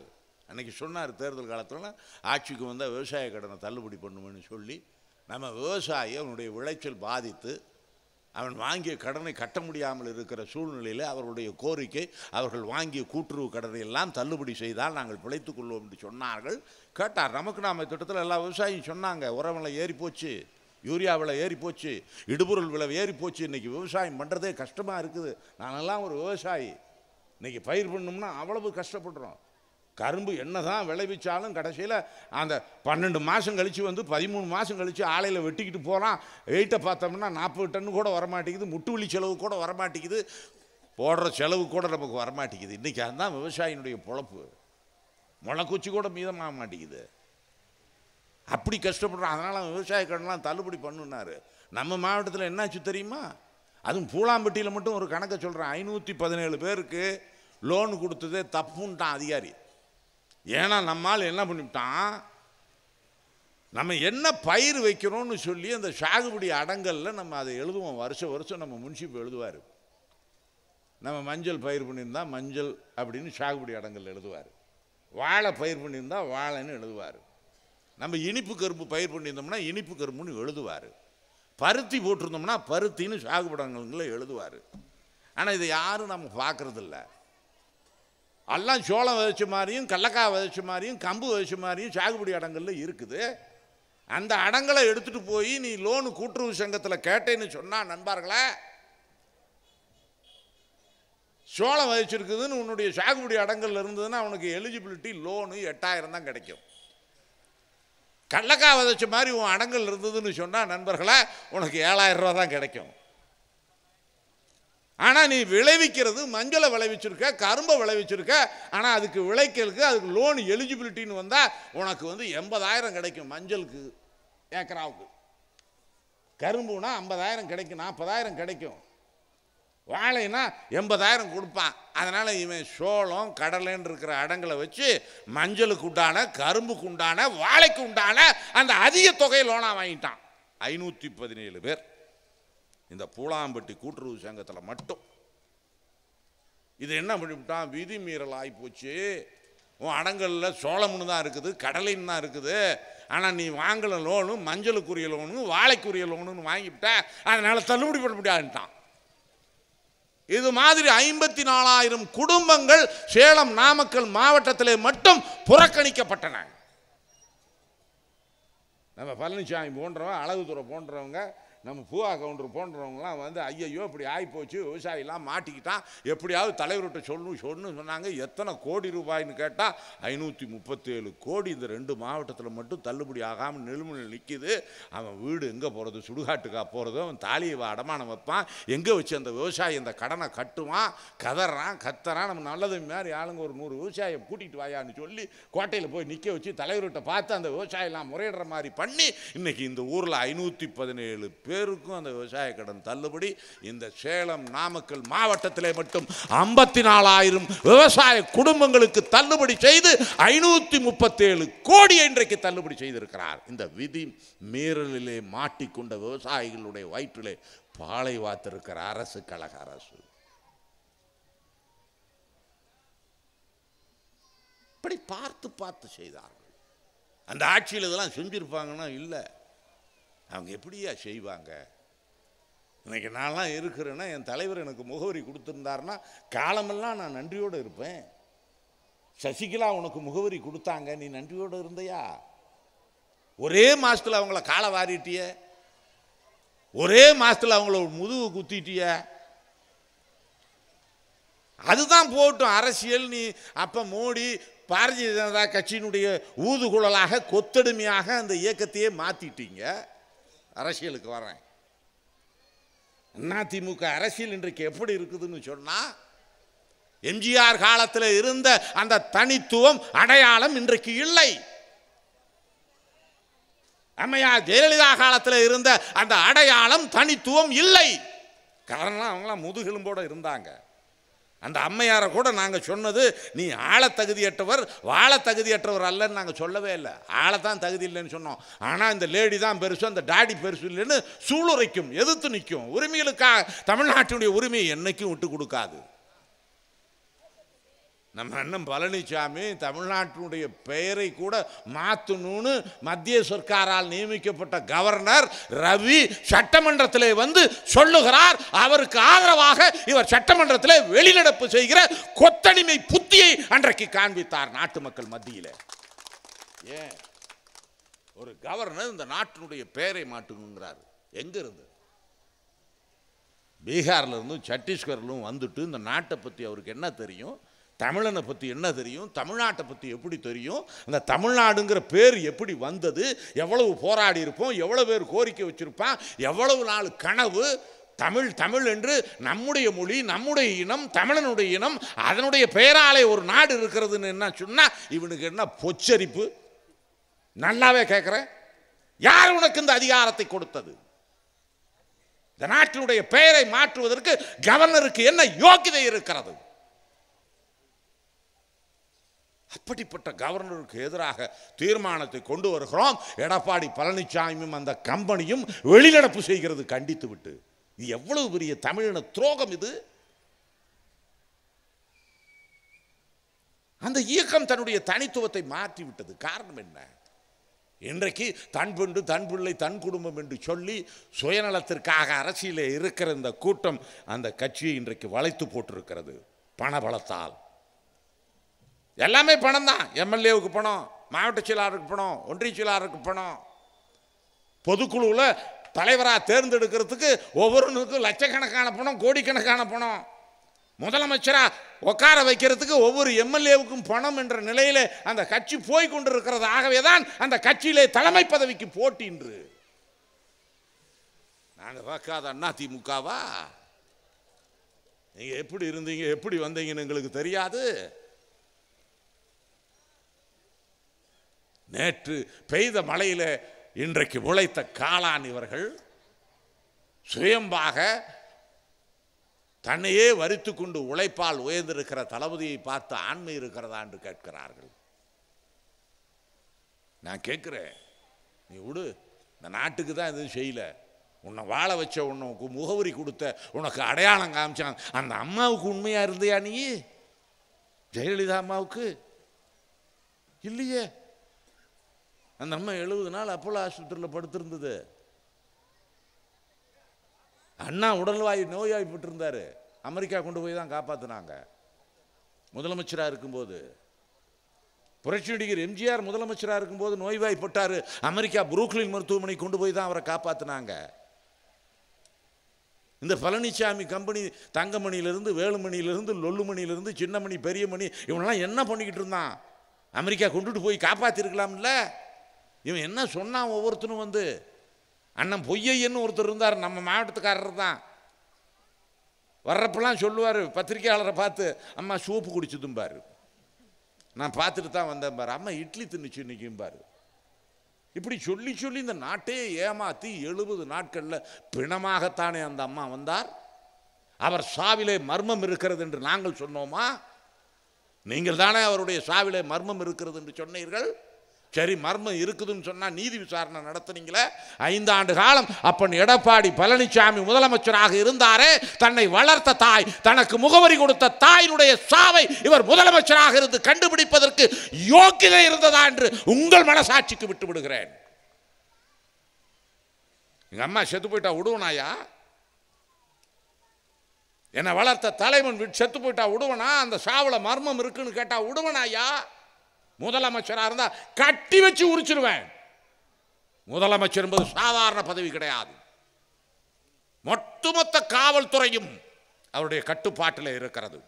அன்றைக்கி சொன்னார் தேர்தல் காலத்தில் ஆட்சிக்கு வந்தால் விவசாய கடனை தள்ளுபடி பண்ணுவேன்னு சொல்லி நம்ம விவசாயி அவனுடைய விளைச்சல் பாதித்து அவன் வாங்கிய கடனை கட்ட முடியாமல் இருக்கிற சூழ்நிலையில் அவர்களுடைய கோரிக்கை அவர்கள் வாங்கிய கூட்டுறவு கடனை எல்லாம் தள்ளுபடி செய்தால் நாங்கள் பிழைத்துக் கொள்வோம் என்று சொன்னார்கள் கேட்டார் நமக்கு நாம் திட்டத்தில் எல்லா விவசாயியும் சொன்னாங்க உரம் விலை ஏறி போச்சு யூரியா விலை ஏறி போச்சு இடுபொருள் விலை ஏறி போச்சு இன்றைக்கி விவசாயம் பண்ணுறதே கஷ்டமாக இருக்குது நானெல்லாம் ஒரு விவசாயி இன்றைக்கி பயிர் பண்ணோம்னா அவ்வளவு கஷ்டப்படுறோம் கரும்பு என்ன தான் விளைவிச்சாலும் கடைசியில் அந்த பன்னெண்டு மாதம் கழித்து வந்து பதிமூணு மாதம் கழித்து ஆலையில் வெட்டிக்கிட்டு போகலாம் வெயிட்டை பார்த்தோம்னா நாற்பது டன்னு கூட வரமாட்டேங்குது முட்டு செலவு கூட வரமாட்டேங்குது போடுற செலவு கூட நமக்கு வரமாட்டேங்குது இன்றைக்கி அதுதான் விவசாயினுடைய பொழப்பு முளைக்குச்சி கூட மீதமாக மாட்டேங்குது அப்படி கஷ்டப்படுறோம் அதனால் விவசாய கடன்லாம் தள்ளுபடி பண்ணுனார் நம்ம மாவட்டத்தில் என்னாச்சு தெரியுமா அதுவும் பூலாம்பட்டியில் மட்டும் ஒரு கணக்கை சொல்கிறேன் ஐநூற்றி பதினேழு பேருக்கு லோன் கொடுத்ததே தப்புன்ட்டான் அதிகாரி ஏன்னா நம்மால் என்ன பண்ணிவிட்டான் நம்ம என்ன பயிர் வைக்கிறோம்னு சொல்லி அந்த சாகுபடி அடங்கலில் நம்ம அதை எழுதுவோம் வருஷம் வருஷம் நம்ம முன்சிப்பு எழுதுவார் நம்ம மஞ்சள் பயிர் பண்ணியிருந்தால் மஞ்சள் அப்படின்னு சாகுபடி அடங்கல் எழுதுவார் வாழை பயிர் பண்ணியிருந்தால் வாழைன்னு எழுதுவார் நம்ம இனிப்பு கரும்பு பயிர் பண்ணியிருந்தோம்னா இனிப்பு கரும்புன்னு எழுதுவார் பருத்தி போட்டிருந்தோம்னா பருத்தின்னு சாகுபடங்களில் எழுதுவார் ஆனால் இதை யாரும் நம்ம பார்க்குறதில்ல எல்லாம் சோளம் விதைச்ச மாதிரியும் கல்லக்காய் விதைச்ச மாதிரியும் கம்பு விதைச்ச மாதிரியும் சாகுபடி அடங்கலில் இருக்குது அந்த அடங்களை எடுத்துகிட்டு போய் நீ லோனு கூட்டுறவு சங்கத்தில் கேட்டேன்னு சொன்னால் நண்பார்களே சோளம் வதச்சிருக்குதுன்னு உன்னுடைய சாகுபடி அடங்கல் இருந்ததுன்னா அவனுக்கு எலிஜிபிலிட்டி லோனு எட்டாயிரம் தான் கிடைக்கும் கடலக்காய் விதைச்ச மாதிரி உன் அடங்கல் இருந்ததுன்னு சொன்னால் நண்பர்களே உனக்கு ஏழாயிரம் ரூபா தான் கிடைக்கும் ஆனால் நீ விளைவிக்கிறது மஞ்சளை விளைவிச்சிருக்க கரும்பை விளைவிச்சிருக்க ஆனால் அதுக்கு விளைக்கிறதுக்கு அதுக்கு லோன் எலிஜிபிலிட்டின்னு வந்தால் உனக்கு வந்து எண்பதாயிரம் கிடைக்கும் மஞ்சளுக்கு ஏக்கராவுக்கு கரும்புனா ஐம்பதாயிரம் கிடைக்கும் நாற்பதாயிரம் கிடைக்கும் வாழைனா எண்பதாயிரம் கொடுப்பான் அதனால் இவன் சோளம் கடலைன்னு இருக்கிற அடங்களை வச்சு மஞ்சளுக்கு உண்டான கரும்புக்கு உண்டான வாழைக்கு உண்டான அந்த அதிக தொகை லோனாக வாங்கிட்டான் ஐநூற்றி பதினேழு பேர் இந்த பூலாம்பட்டி கூட்டுறவு சங்கத்தில் மட்டும் இது என்ன பண்ணிவிட்டான் விதி மீறல் போச்சு உன் அடங்கலில் சோளம்னு தான் இருக்குது கடலைன்னு தான் இருக்குது ஆனால் நீ வாங்கின லோனு மஞ்சளுக்குரிய லோனு வாழைக்குரிய லோனுன்னு வாங்கிவிட்ட அதனால் தள்ளுபடி பண்ண முடியாதுட்டான் இது மாதிரி ஐம்பத்தி நாலாயிரம் குடும்பங்கள் சேலம் நாமக்கல் மாவட்டத்திலே மட்டும் புறக்கணிக்கப்பட்டன நம்ம பழனிசாமி போன்றவன் அழகுத்துறை போன்றவங்க நம்ம பூவா கவுண்டர் போன்றவங்களாம் வந்து ஐயையோ இப்படி ஆகிப்போச்சு விவசாயிலாம் மாட்டிக்கிட்டான் எப்படியாவது தலைவர்கிட்ட சொல்லணும் சொல்லணும்னு சொன்னாங்க எத்தனை கோடி ரூபாய்னு கேட்டால் ஐநூற்றி முப்பத்தேழு கோடி இந்த ரெண்டு மாவட்டத்தில் மட்டும் தள்ளுபடி ஆகாமல் நெழுமல் நிற்கிது அவன் வீடு எங்கே போகிறது சுடுகாட்டுக்கா போகிறதோ அவன் தாலியை அடமானம் வைப்பான் எங்கே வச்சு அந்த விவசாயி அந்த கடனை கட்டுவான் கதறான் கத்துறான் நம்ம நல்லது மாதிரி ஆளுங்க ஒரு நூறு விவசாயியை கூட்டிகிட்டு வாயான்னு சொல்லி கோட்டையில் போய் நிற்க வச்சு தலைவர்கிட்ட பார்த்து அந்த விவசாயிலாம் முறையிடுற மாதிரி பண்ணி இன்றைக்கி இந்த ஊரில் ஐநூற்றி பதினேழு பேர் பேருக்கும் அந்த விவசாய கடன் தள்ளுபடி இந்த சேலம் நாமக்கல் மாவட்டத்திலே மட்டும் ஐம்பத்தி நாலாயிரம் விவசாய குடும்பங்களுக்கு தள்ளுபடி செய்து ஐநூற்றி முப்பத்தேழு கோடி இன்றைக்கு தள்ளுபடி செய்திருக்கிறார் இந்த விதி மீறலிலே மாட்டிக்கொண்ட விவசாயிகளுடைய வயிற்றிலே பாலை வாத்திருக்கிற அரசு கழக அரசு இப்படி பார்த்து பார்த்து செய்தார்கள் அந்த ஆட்சியில் இதெல்லாம் செஞ்சுருப்பாங்கன்னா இல்லை அவங்க எப்படியா செய்வாங்க இன்றைக்கி நான்லாம் இருக்கிறேன்னா என் தலைவர் எனக்கு முகவரி கொடுத்துருந்தாருன்னா காலமெல்லாம் நான் நன்றியோடு இருப்பேன் சசிகலா உனக்கு முகவரி கொடுத்தாங்க நீ நன்றியோடு இருந்தையா ஒரே மாதத்தில் அவங்கள காலை வாரிட்டிய ஒரே மாதத்தில் அவங்கள முதுகு குத்திட்டிய அதுதான் போட்டும் அரசியல் நீ அப்போ மோடி பாரதிய ஜனதா கட்சியினுடைய ஊதுகுழலாக கொத்தடுமையாக அந்த இயக்கத்தையே மாற்றிட்டீங்க அரசியலுக்கு வரேன் அதிமுக அரசியல் இன்றைக்கு எப்படி இருக்குதுன்னு சொன்னால் எம்ஜிஆர் காலத்தில் இருந்த அந்த தனித்துவம் அடையாளம் இன்றைக்கு இல்லை அம்மையா ஜெயலலிதா காலத்தில் இருந்த அந்த அடையாளம் தனித்துவம் இல்லை காரணம் அவங்களாம் முதுகெலும்போடு இருந்தாங்க அந்த அம்மையாரை கூட நாங்கள் சொன்னது நீ ஆழ தகுதியற்றவர் வாழ தகுதியற்றவர் அல்லன்னு நாங்கள் சொல்லவே இல்லை ஆழத்தான் தகுதி இல்லைன்னு சொன்னோம் ஆனால் இந்த லேடி தான் பெருசு அந்த டாடி பெருசு இல்லைன்னு சூளுரைக்கும் எதிர்த்து நிற்கும் உரிமைகளுக்காக தமிழ்நாட்டினுடைய உரிமையை என்றைக்கும் விட்டு கொடுக்காது நம்ம அண்ணன் பழனிசாமி தமிழ்நாட்டினுடைய பெயரை கூட மாற்றணும்னு மத்திய சர்க்காரால் நியமிக்கப்பட்ட கவர்னர் ரவி சட்டமன்றத்தில் வந்து சொல்லுகிறார் அவருக்கு ஆதரவாக இவர் சட்டமன்றத்தில் வெளிநடப்பு செய்கிற கொத்தடிமை புத்தியை அன்றைக்கு காண்பித்தார் நாட்டு மக்கள் மத்தியில் ஏன் ஒரு கவர்னர் இந்த நாட்டினுடைய பெயரை மாட்டுங்கிறார் எங்கிருந்து பீகார்லேருந்தும் சத்தீஸ்கர்லும் வந்துட்டு இந்த நாட்டை பற்றி அவருக்கு என்ன தெரியும் தமிழனை பற்றி என்ன தெரியும் தமிழ்நாட்டை பற்றி எப்படி தெரியும் அந்த தமிழ்நாடுங்கிற பேர் எப்படி வந்தது எவ்வளவு போராடி இருப்போம் எவ்வளோ பேர் கோரிக்கை வச்சுருப்பான் எவ்வளவு நாள் கனவு தமிழ் தமிழ் என்று நம்முடைய மொழி நம்முடைய இனம் தமிழனுடைய இனம் அதனுடைய பெயராலே ஒரு நாடு இருக்கிறதுன்னு என்ன சொன்னால் இவனுக்கு என்ன பொச்சரிப்பு நல்லாவே கேட்குறேன் யார் உனக்கு இந்த அதிகாரத்தை கொடுத்தது இந்த நாட்டினுடைய பெயரை மாற்றுவதற்கு கவர்னருக்கு என்ன யோக்கியதை இருக்கிறது அப்படிப்பட்ட கவர்னருக்கு எதிராக தீர்மானத்தை கொண்டு வருகிறோம் எடப்பாடி பழனிசாமியும் அந்த கம்பெனியும் வெளிநடப்பு செய்கிறது கண்டித்து விட்டு இது எவ்வளவு பெரிய தமிழின துரோகம் இது அந்த இயக்கம் தன்னுடைய தனித்துவத்தை மாற்றி விட்டது காரணம் என்ன இன்றைக்கு தன் பெண்டு தன் பிள்ளை தன் குடும்பம் என்று சொல்லி சுயநலத்திற்காக அரசியலே இருக்கிற இந்த கூட்டம் அந்த கட்சியை இன்றைக்கு வளைத்து போட்டிருக்கிறது பணபலத்தால் எல்லாமே பணம் தான் எம்எல்ஏவுக்கு பணம் மாவட்ட செயலாளருக்கு பணம் ஒன்றிய செயலாளருக்கு பணம் பொதுக்குழுவில் தலைவராக தேர்ந்தெடுக்கிறதுக்கு ஒவ்வொருனுக்கும் லட்சக்கணக்கான பணம் கோடிக்கணக்கான பணம் முதலமைச்சராக உட்கார வைக்கிறதுக்கு ஒவ்வொரு எம்எல்ஏவுக்கும் பணம் என்ற நிலையில் அந்த கட்சி போய் கொண்டிருக்கிறது ஆகவே தான் அந்த கட்சியிலே தலைமை பதவிக்கு போட்டின்று நாங்கள் பார்க்காத அண்ணா திமுகவா நீங்கள் எப்படி இருந்தீங்க எப்படி வந்தீங்கன்னு எங்களுக்கு தெரியாது நேற்று பெய்த மழையில் இன்றைக்கு முளைத்த காளான் இவர்கள் சுயம்பாக தன்னையே வரித்து கொண்டு உழைப்பால் உயர்ந்திருக்கிற தளபதியை பார்த்து ஆண்மை இருக்கிறதா என்று கேட்கிறார்கள் நான் கேட்குறேன் நீ விடு இந்த நாட்டுக்கு தான் எதுவும் செய்யலை உன்னை வாழ வச்ச உனக்கு முகவரி கொடுத்த உனக்கு அடையாளம் காமிச்சான் அந்த அம்மாவுக்கு உண்மையாக இருந்தியா நீ ஜெயலலிதா அம்மாவுக்கு இல்லையே அந்த அம்மா எழுபது நாள் அப்போலோ ஆஸ்பத்திரியில் படுத்திருந்தது அண்ணா உடல்வாய் நோயாய்ப்பட்டு இருந்தார் அமெரிக்கா கொண்டு போய் தான் காப்பாற்றினாங்க முதலமைச்சராக இருக்கும்போது புரட்சி நடிகர் எம்ஜிஆர் முதலமைச்சராக இருக்கும்போது நோய்வாய்ப்பட்டார் அமெரிக்கா புரூக்லின் மருத்துவமனை கொண்டு போய் தான் அவரை காப்பாற்றினாங்க இந்த பழனிசாமி கம்பெனி தங்கமணியிலிருந்து வேலுமணியிலிருந்து லொல்லுமணியிலிருந்து சின்னமணி பெரியமணி இவனெல்லாம் என்ன பண்ணிக்கிட்டு இருந்தான் அமெரிக்கா கொண்டுட்டு போய் காப்பாற்றிருக்கலாம்ல இவன் என்ன சொன்னான் ஒவ்வொருத்தரும் வந்து அண்ணன் பொய்யன்னு ஒருத்தர் இருந்தார் நம்ம மாவட்டத்துக்காரர் தான் வர்றப்பெல்லாம் சொல்லுவார் பத்திரிகையாளரை பார்த்து அம்மா குடிச்சதும் குடிச்சதும்பார் நான் பார்த்துட்டு தான் வந்தேன் பாரு அம்மா இட்லி தின்னுச்சு இன்றைக்கும்பார் இப்படி சொல்லி சொல்லி இந்த நாட்டையே ஏமாற்றி எழுபது நாட்களில் பிணமாகத்தானே அந்த அம்மா வந்தார் அவர் சாவிலே மர்மம் இருக்கிறது என்று நாங்கள் சொன்னோமா நீங்கள் தானே அவருடைய சாவிலே மர்மம் இருக்கிறது என்று சொன்னீர்கள் சரி மர்மம் இருக்குதுன்னு சொன்னால் நீதி விசாரணை நடத்துனீங்களே ஐந்தாண்டு காலம் அப்பன் எடப்பாடி பழனிசாமி முதலமைச்சராக இருந்தாரே தன்னை வளர்த்த தாய் தனக்கு முகவரி கொடுத்த தாயினுடைய சாவை இவர் முதலமைச்சராக இருந்து கண்டுபிடிப்பதற்கு யோக்கியதை இருந்ததா என்று உங்கள் மனசாட்சிக்கு விட்டு விடுகிறேன் எங்கள் அம்மா செத்து போயிட்டா விடுவனாயா என்னை வளர்த்த தலைவன் செத்து போயிட்டா விடுவனா அந்த சாவில் மர்மம் இருக்குன்னு கேட்டால் விடுவனாயா முதலமைச்சராக இருந்தால் கட்டி வச்சு உரிச்சிருவேன் முதலமைச்சர் என்பது சாதாரண பதவி கிடையாது ஒட்டுமொத்த காவல்துறையும் அவருடைய கட்டுப்பாட்டில் இருக்கிறது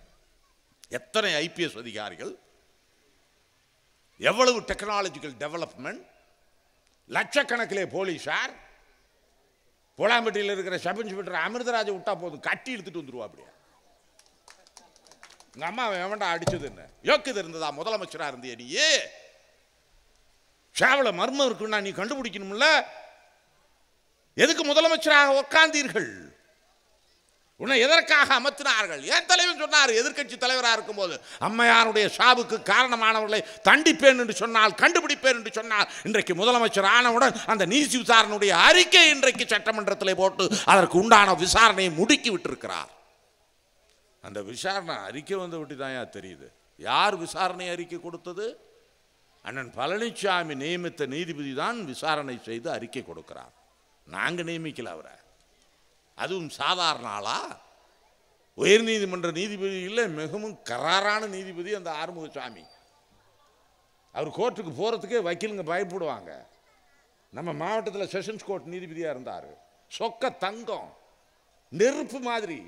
எத்தனை ஐபிஎஸ் அதிகாரிகள் எவ்வளவு டெக்னாலஜிக்கல் டெவலப்மெண்ட் லட்சக்கணக்கிலே போலீஸார் புலாம்பட்டியில் இருக்கிற சப் இன்ஸ்பெக்டர் அமிர்தராஜை விட்டால் போதும் கட்டி எடுத்துட்டு வந்துருவா அப்படியா உங்கள் அம்மா வேண்டாம் அடிச்சதுன்னு யோக்கியது இருந்ததா முதலமைச்சராக இருந்திய நீ ஷாவில் மர்மம் இருக்குன்னா நீ கண்டுபிடிக்கணும்ல எதுக்கு முதலமைச்சராக உட்கார்ந்தீர்கள் உன்னை எதற்காக அமர்த்தினார்கள் ஏன் தலைவன் சொன்னார் எதிர்கட்சி தலைவராக இருக்கும்போது அம்மையாருடைய சாவுக்கு காரணமானவர்களை தண்டிப்பேன் என்று சொன்னால் கண்டுபிடிப்பேன் என்று சொன்னால் இன்றைக்கு முதலமைச்சர் ஆனவுடன் அந்த நீசி விசாரணையுடைய அறிக்கை இன்றைக்கு சட்டமன்றத்தில் போட்டு அதற்கு உண்டான விசாரணையை முடுக்கி விட்டிருக்கிறார் அந்த விசாரணை அறிக்கை வந்து விட்டு தான் ஏன் தெரியுது யார் விசாரணை அறிக்கை கொடுத்தது அண்ணன் பழனிசாமி நியமித்த நீதிபதி தான் விசாரணை செய்து அறிக்கை கொடுக்கிறார் நாங்கள் நியமிக்கல அவரை அதுவும் சாதாரண ஆளா உயர்நீதிமன்ற நீதிபதி இல்லை மிகவும் கராரான நீதிபதி அந்த ஆறுமுகசாமி அவர் கோர்ட்டுக்கு போகிறதுக்கே வக்கீலுங்க பயப்படுவாங்க நம்ம மாவட்டத்தில் செஷன்ஸ் கோர்ட் நீதிபதியாக இருந்தார் சொக்க தங்கம் நெருப்பு மாதிரி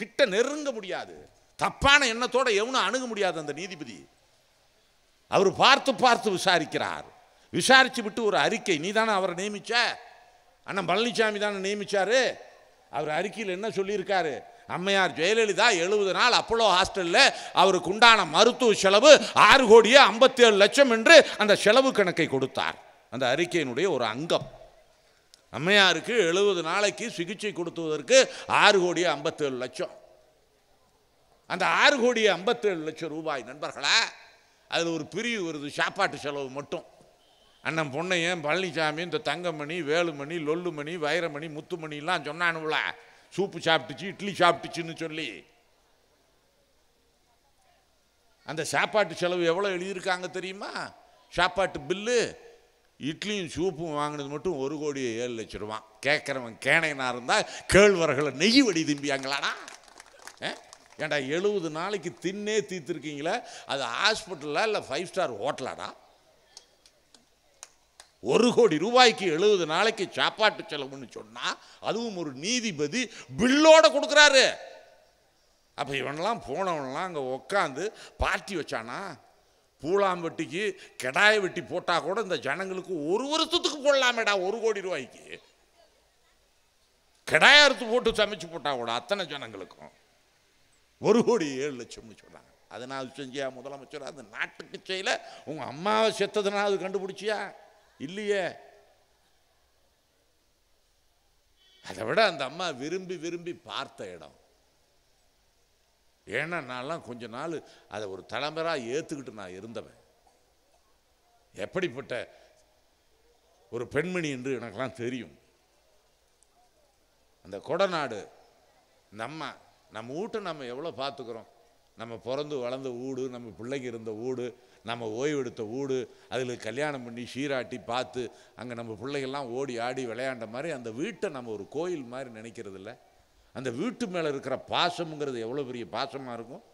கிட்ட நெருங்க முடியாது தப்பான எண்ணத்தோடு எவனும் அணுக முடியாது அந்த நீதிபதி அவர் பார்த்து பார்த்து விசாரிக்கிறார் விசாரித்து விட்டு ஒரு அறிக்கை நீ தானே அவரை நியமிச்ச அண்ணன் பழனிசாமி தானே நியமிச்சாரு அவர் அறிக்கையில் என்ன சொல்லியிருக்காரு அம்மையார் ஜெயலலிதா எழுபது நாள் அப்போலோ ஹாஸ்டலில் அவருக்கு உண்டான மருத்துவ செலவு ஆறு கோடியே ஐம்பத்தி ஏழு லட்சம் என்று அந்த செலவு கணக்கை கொடுத்தார் அந்த அறிக்கையினுடைய ஒரு அங்கம் அம்மையாருக்கு எழுபது நாளைக்கு சிகிச்சை கொடுத்துவதற்கு ஆறு கோடி ஐம்பத்தேழு லட்சம் அந்த ஆறு கோடி ஐம்பத்தேழு லட்சம் ரூபாய் நண்பர்களா அதில் ஒரு பிரிவு வருது சாப்பாட்டு செலவு மட்டும் அண்ணன் பொன்னையன் பழனிசாமி இந்த தங்கமணி வேலுமணி லொல்லுமணி வைரமணி முத்துமணிலாம் சொன்னானுல சூப்பு சாப்பிட்டுச்சு இட்லி சாப்பிட்டுச்சுன்னு சொல்லி அந்த சாப்பாட்டு செலவு எவ்வளோ எழுதியிருக்காங்க தெரியுமா சாப்பாட்டு பில்லு இட்லியும் சூப்பும் வாங்கினது மட்டும் ஒரு கோடி ஏழு லட்ச ரூபா கேட்குறவன் கேனைனா இருந்தால் கேழ்வரகளை நெய் வடி திம்பியாங்களாடா ஏண்டா எழுபது நாளைக்கு தின்னே தீர்த்துருக்கீங்களே அது ஹாஸ்பிட்டலா இல்லை ஃபைவ் ஸ்டார் ஹோட்டலாடா ஒரு கோடி ரூபாய்க்கு எழுபது நாளைக்கு சாப்பாட்டு செலவுன்னு சொன்னால் அதுவும் ஒரு நீதிபதி பில்லோட கொடுக்குறாரு அப்போ இவனெலாம் போனவனெலாம் அங்கே உக்காந்து பார்ட்டி வச்சானா பூலாம்பட்டிக்கு கெடாய வெட்டி போட்டால் கூட இந்த ஜனங்களுக்கு ஒரு வருஷத்துக்கு போடலாமேடா ஒரு கோடி ரூபாய்க்கு கெடாய அறுத்து போட்டு சமைச்சு போட்டால் கூட அத்தனை ஜனங்களுக்கும் ஒரு கோடி ஏழு லட்சம்னு சொல்கிறாங்க அதனால் செஞ்சியா முதலமைச்சர் அந்த நாட்டுக்கு செய்யல உங்கள் அம்மாவை செத்ததுனால் அது கண்டுபிடிச்சியா இல்லையே அதை விட அந்த அம்மா விரும்பி விரும்பி பார்த்த இடம் ஏன்னா நான்லாம் கொஞ்ச நாள் அதை ஒரு தலைமராக ஏற்றுக்கிட்டு நான் இருந்தவன் எப்படிப்பட்ட ஒரு பெண்மணி என்று எனக்கெல்லாம் தெரியும் அந்த கொடநாடு நம்ம நம்ம வீட்டை நம்ம எவ்வளோ பார்த்துக்குறோம் நம்ம பிறந்து வளர்ந்த வீடு நம்ம பிள்ளைங்க இருந்த வீடு நம்ம ஓய்வெடுத்த வீடு அதில் கல்யாணம் பண்ணி சீராட்டி பார்த்து அங்கே நம்ம பிள்ளைகள்லாம் ஓடி ஆடி விளையாண்ட மாதிரி அந்த வீட்டை நம்ம ஒரு கோயில் மாதிரி நினைக்கிறதில்ல அந்த வீட்டு மேலே இருக்கிற பாசம்ங்கிறது எவ்வளோ பெரிய பாசமாக இருக்கும்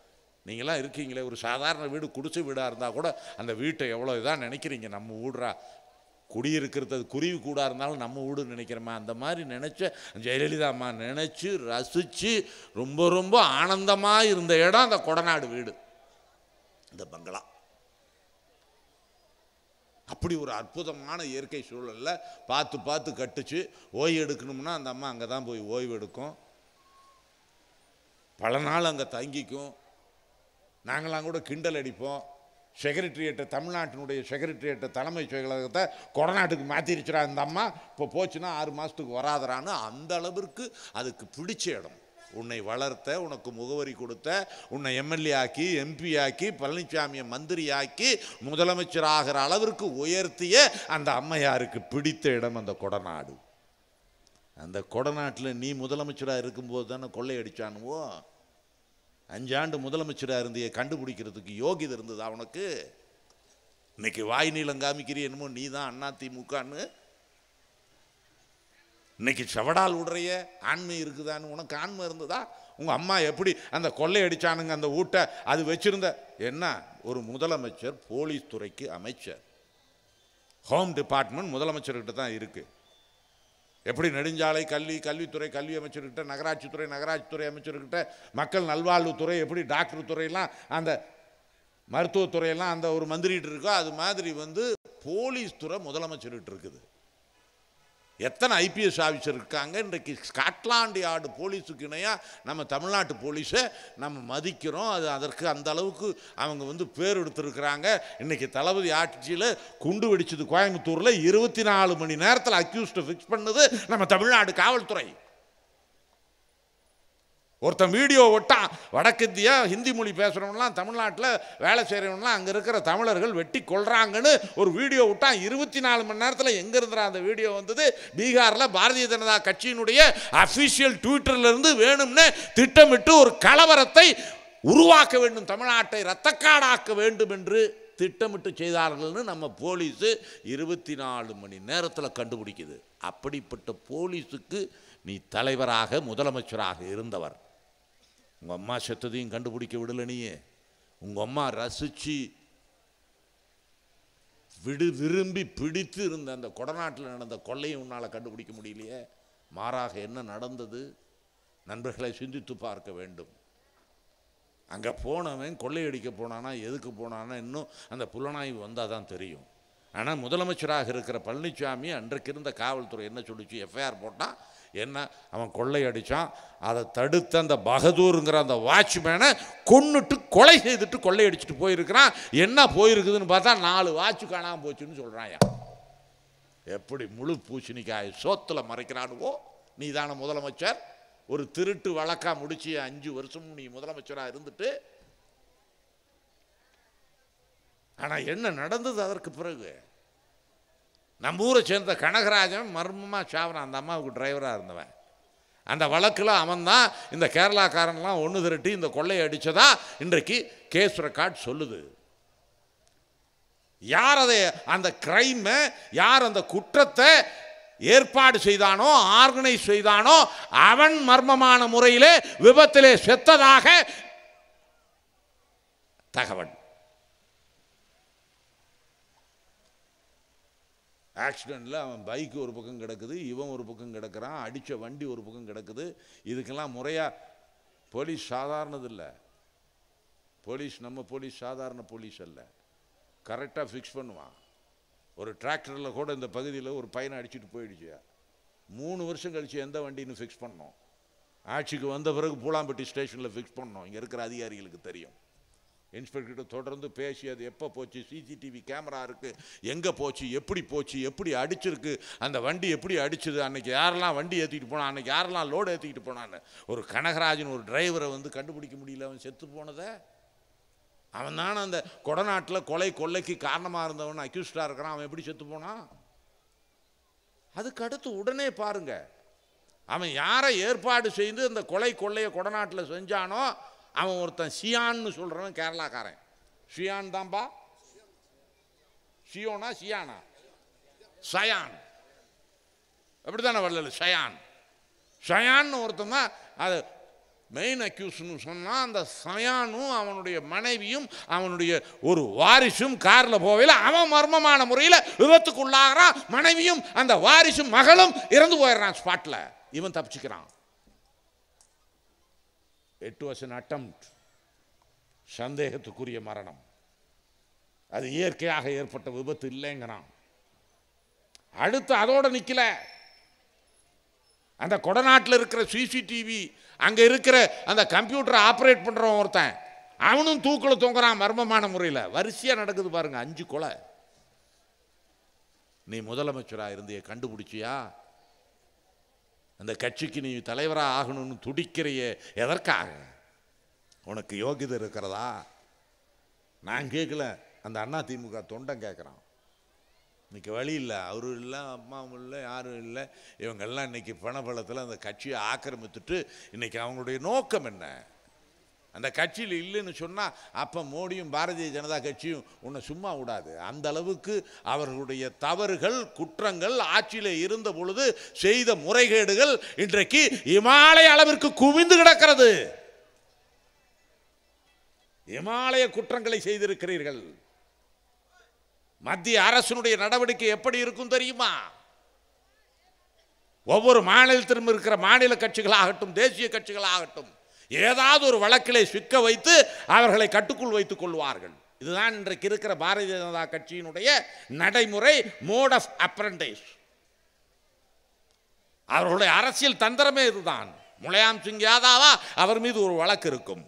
நீங்களாம் இருக்கீங்களே ஒரு சாதாரண வீடு குடிச்ச வீடாக இருந்தால் கூட அந்த வீட்டை எவ்வளோ இதாக நினைக்கிறீங்க நம்ம ஊடுறா குடியிருக்கிறது குருவி கூடாக இருந்தாலும் நம்ம வீடு நினைக்கிறோமா அந்த மாதிரி நினச்ச ஜெயலலிதா அம்மா நினச்சி ரசித்து ரொம்ப ரொம்ப ஆனந்தமாக இருந்த இடம் அந்த கொடநாடு வீடு இந்த பங்களா அப்படி ஒரு அற்புதமான இயற்கை சூழலில் பார்த்து பார்த்து கட்டுச்சு ஓய்வு எடுக்கணும்னா அந்த அம்மா அங்கே தான் போய் ஓய்வு எடுக்கும் பல நாள் அங்கே தங்கிக்கும் நாங்களாம் கூட கிண்டல் அடிப்போம் செக்ரட்டரியேட்டை தமிழ்நாட்டினுடைய செக்ரட்டரியேட்டை தலைமைச் செயலகத்தை கொடநாட்டுக்கு மாற்றிருச்சுரா இந்த அம்மா இப்போ போச்சுன்னா ஆறு மாதத்துக்கு வராதரான்னு அந்த அளவிற்கு அதுக்கு பிடிச்ச இடம் உன்னை வளர்த்த உனக்கு முகவரி கொடுத்த உன்னை எம்எல்ஏ ஆக்கி எம்பி ஆக்கி பழனிசாமியை மந்திரி ஆக்கி முதலமைச்சர் ஆகிற அளவிற்கு உயர்த்திய அந்த அம்மையாருக்கு பிடித்த இடம் அந்த கொடநாடு அந்த கொடநாட்டில் நீ முதலமைச்சராக இருக்கும்போது தானே கொள்ளையடிச்சானுவோ அஞ்சாண்டு முதலமைச்சராக இருந்திய கண்டுபிடிக்கிறதுக்கு யோகித இருந்ததா அவனுக்கு இன்னைக்கு வாய் நீளம் காமிக்கிறிய என்னமோ நீ தான் அண்ணா திமுகன்னு இன்னைக்கு செவடால் உடைய ஆண்மை இருக்குதான்னு உனக்கு ஆண்மை இருந்ததா உங்கள் அம்மா எப்படி அந்த கொள்ளையடிச்சானுங்க அந்த ஊட்டை அது வச்சுருந்த என்ன ஒரு முதலமைச்சர் போலீஸ் துறைக்கு அமைச்சர் ஹோம் டிபார்ட்மெண்ட் முதலமைச்சர்கிட்ட தான் இருக்குது எப்படி நெடுஞ்சாலை கல்வி கல்வித்துறை கல்வி அமைச்சர்கிட்ட நகராட்சித்துறை நகராட்சித்துறை அமைச்சர்கிட்ட மக்கள் நல்வாழ்வுத்துறை எப்படி டாக்டர் துறையெல்லாம் அந்த மருத்துவத்துறையெல்லாம் அந்த ஒரு மந்திரிகிட்டு இருக்கோ அது மாதிரி வந்து போலீஸ் துறை முதலமைச்சர்கிட்ட இருக்குது எத்தனை ஐபிஎஸ் ஆஃபீஸர் இருக்காங்க இன்றைக்கு ஸ்காட்லாண்டு யார்டு போலீஸுக்கு இணையாக நம்ம தமிழ்நாட்டு போலீஸை நம்ம மதிக்கிறோம் அது அதற்கு அந்த அளவுக்கு அவங்க வந்து பேர் எடுத்திருக்கிறாங்க இன்றைக்கி தளபதி ஆட்சியில் குண்டு வெடிச்சது கோயம்புத்தூரில் இருபத்தி நாலு மணி நேரத்தில் அக்யூஸ்டை ஃபிக்ஸ் பண்ணது நம்ம தமிழ்நாடு காவல்துறை ஒருத்தன் வீடியோ விட்டான் வடக்கிந்தியா ஹிந்தி மொழி பேசுகிறவங்களாம் தமிழ்நாட்டில் வேலை செய்கிறவங்களாம் அங்கே இருக்கிற தமிழர்கள் வெட்டி கொள்கிறாங்கன்னு ஒரு வீடியோ விட்டான் இருபத்தி நாலு மணி நேரத்தில் எங்கே இருந்துடா அந்த வீடியோ வந்தது பீகாரில் பாரதிய ஜனதா கட்சியினுடைய அஃபிஷியல் ட்விட்டர்லேருந்து வேணும்னு திட்டமிட்டு ஒரு கலவரத்தை உருவாக்க வேண்டும் தமிழ்நாட்டை இரத்தக்காடாக்க வேண்டும் என்று திட்டமிட்டு செய்தார்கள்னு நம்ம போலீஸு இருபத்தி நாலு மணி நேரத்தில் கண்டுபிடிக்குது அப்படிப்பட்ட போலீஸுக்கு நீ தலைவராக முதலமைச்சராக இருந்தவர் உங்கள் அம்மா செத்ததையும் கண்டுபிடிக்க விடலனியே உங்கள் அம்மா ரசித்து விடு விரும்பி பிடித்து இருந்த அந்த கொடநாட்டில் நடந்த கொள்ளையும் உன்னால் கண்டுபிடிக்க முடியலையே மாறாக என்ன நடந்தது நண்பர்களை சிந்தித்து பார்க்க வேண்டும் அங்கே போனவன் கொள்ளையடிக்க போனானா எதுக்கு போனானா இன்னும் அந்த புலனாய்வு வந்தால் தான் தெரியும் ஆனால் முதலமைச்சராக இருக்கிற பழனிசாமி அன்றைக்கு இருந்த காவல்துறை என்ன சொல்லிச்சு எஃப்ஐஆர் போட்டால் என்ன அவன் கொள்ளையடித்தான் அதை தடுத்த அந்த பகதூருங்கிற அந்த வாட்ச்மேனை கொன்னுட்டு கொலை செய்துட்டு கொள்ளையடிச்சிட்டு போயிருக்கிறான் என்ன போயிருக்குதுன்னு பார்த்தா நாலு வாட்ச் காணாமல் போச்சுன்னு சொல்கிறான் எப்படி முழு பூசணிக்காய் சோத்தில் மறைக்கிறானுவோ நீ தானே முதலமைச்சர் ஒரு திருட்டு வழக்காக முடிச்சு அஞ்சு வருஷமும் நீ முதலமைச்சராக இருந்துட்டு ஆனால் என்ன நடந்தது அதற்கு பிறகு நம்ம ஊரை சேர்ந்த கனகராஜன் மர்மமாக சாவரான் அந்த அம்மாவுக்கு டிரைவராக இருந்தவன் அந்த வழக்கில் அவன் தான் இந்த கேரளாக்காரன்லாம் ஒன்று திரட்டி இந்த கொள்ளையை அடித்ததா இன்றைக்கு கேஸ் ரெக்கார்ட் சொல்லுது யார் அதை அந்த கிரைமை யார் அந்த குற்றத்தை ஏற்பாடு செய்தானோ ஆர்கனைஸ் செய்தானோ அவன் மர்மமான முறையிலே விபத்திலே செத்ததாக தகவல் ஆக்சிடெண்ட்டில் அவன் பைக்கு ஒரு பக்கம் கிடக்குது இவன் ஒரு பக்கம் கிடக்கிறான் அடித்த வண்டி ஒரு பக்கம் கிடக்குது இதுக்கெல்லாம் முறையாக போலீஸ் சாதாரணது இல்லை போலீஸ் நம்ம போலீஸ் சாதாரண போலீஸ் அல்ல கரெக்டாக ஃபிக்ஸ் பண்ணுவான் ஒரு டிராக்டரில் கூட இந்த பகுதியில் ஒரு பையனை அடிச்சுட்டு போயிடுச்சு மூணு வருஷம் கழித்து எந்த வண்டின்னு ஃபிக்ஸ் பண்ணோம் ஆட்சிக்கு வந்த பிறகு பூலாம்பட்டி ஸ்டேஷனில் ஃபிக்ஸ் பண்ணோம் இங்கே இருக்கிற அதிகாரிகளுக்கு தெரியும் இன்ஸ்பெக்டர்கிட்ட தொடர்ந்து பேசி அது எப்போ போச்சு சிசிடிவி கேமரா இருக்குது எங்கே போச்சு எப்படி போச்சு எப்படி அடிச்சிருக்கு அந்த வண்டி எப்படி அடிச்சது அன்றைக்கி யாரெல்லாம் வண்டி ஏற்றிக்கிட்டு போனான் அன்னைக்கு யாரெல்லாம் லோடு ஏற்றிக்கிட்டு போனான்னு ஒரு கனகராஜன் ஒரு டிரைவரை வந்து கண்டுபிடிக்க முடியல அவன் செத்து போனதை அவன் தானே அந்த கொடநாட்டில் கொலை கொள்ளைக்கு காரணமாக இருந்தவன் அக்யூஸ்டாக இருக்கிறான் அவன் எப்படி செத்து போனான் அதுக்கு அடுத்து உடனே பாருங்கள் அவன் யாரை ஏற்பாடு செய்து அந்த கொலை கொள்ளையை கொடநாட்டில் செஞ்சானோ அவன் ஒருத்தன் சியான்னு சொல்கிறவன் கேரளாக்காரன் ஷியான் தான்பா ஷியோனா சியானா சயான் அப்படி தானே வரல ஷயான் ஷயான்னு ஒருத்தன் தான் அது மெயின் அக்யூஸ்னு சொன்னால் அந்த சயானும் அவனுடைய மனைவியும் அவனுடைய ஒரு வாரிசும் காரில் போவையில் அவன் மர்மமான முறையில் விபத்துக்குள்ளாகிறான் மனைவியும் அந்த வாரிசும் மகளும் இறந்து போயிடுறான் ஸ்பாட்டில் இவன் தப்பிச்சுக்கிறான் இட் வாஸ் அன் அட்டம்ப்ட் சந்தேகத்துக்குரிய மரணம் அது இயற்கையாக ஏற்பட்ட விபத்து இல்லைங்கிறான் அடுத்து அதோடு நிற்கல அந்த கொடநாட்டில் இருக்கிற சிசிடிவி அங்கே இருக்கிற அந்த கம்ப்யூட்டரை ஆப்ரேட் பண்ணுறவன் ஒருத்தன் அவனும் தூக்கில் தூங்குறான் மர்மமான முறையில் வரிசையாக நடக்குது பாருங்கள் அஞ்சு கொலை நீ முதலமைச்சராக இருந்திய கண்டுபிடிச்சியா அந்த கட்சிக்கு நீ தலைவராக ஆகணும்னு துடிக்கிறைய எதற்காக உனக்கு யோகிதை இருக்கிறதா நான் கேட்கல அந்த அண்ணா திமுக தொண்டன் கேட்குறான் இன்றைக்கி வழி இல்லை அவரும் இல்லை அம்மாவும் இல்லை யாரும் இல்லை இவங்கெல்லாம் இன்றைக்கி பணபலத்தில் அந்த கட்சியை ஆக்கிரமித்துட்டு இன்றைக்கி அவங்களுடைய நோக்கம் என்ன அந்த கட்சியில் இல்லைன்னு சொன்னால் அப்போ மோடியும் பாரதிய ஜனதா கட்சியும் உன்னை சும்மா விடாது அந்த அளவுக்கு அவர்களுடைய தவறுகள் குற்றங்கள் ஆட்சியில் இருந்த பொழுது செய்த முறைகேடுகள் இன்றைக்கு இமாலய அளவிற்கு குவிந்து கிடக்கிறது இமாலய குற்றங்களை செய்திருக்கிறீர்கள் மத்திய அரசினுடைய நடவடிக்கை எப்படி இருக்கும் தெரியுமா ஒவ்வொரு மாநிலத்திலும் இருக்கிற மாநில கட்சிகளாகட்டும் தேசிய கட்சிகளாகட்டும் ஏதாவது ஒரு வழக்கிலே சிக்க வைத்து அவர்களை கட்டுக்குள் வைத்துக் கொள்வார்கள் இதுதான் இன்றைக்கு இருக்கிற பாரதிய ஜனதா கட்சியினுடைய நடைமுறை மோட் ஆஃப் அப்ரண்டைஸ் அவர்களுடைய அரசியல் தந்திரமே இதுதான் முலையாம் சிங் யாதாவா அவர் மீது ஒரு வழக்கு இருக்கும்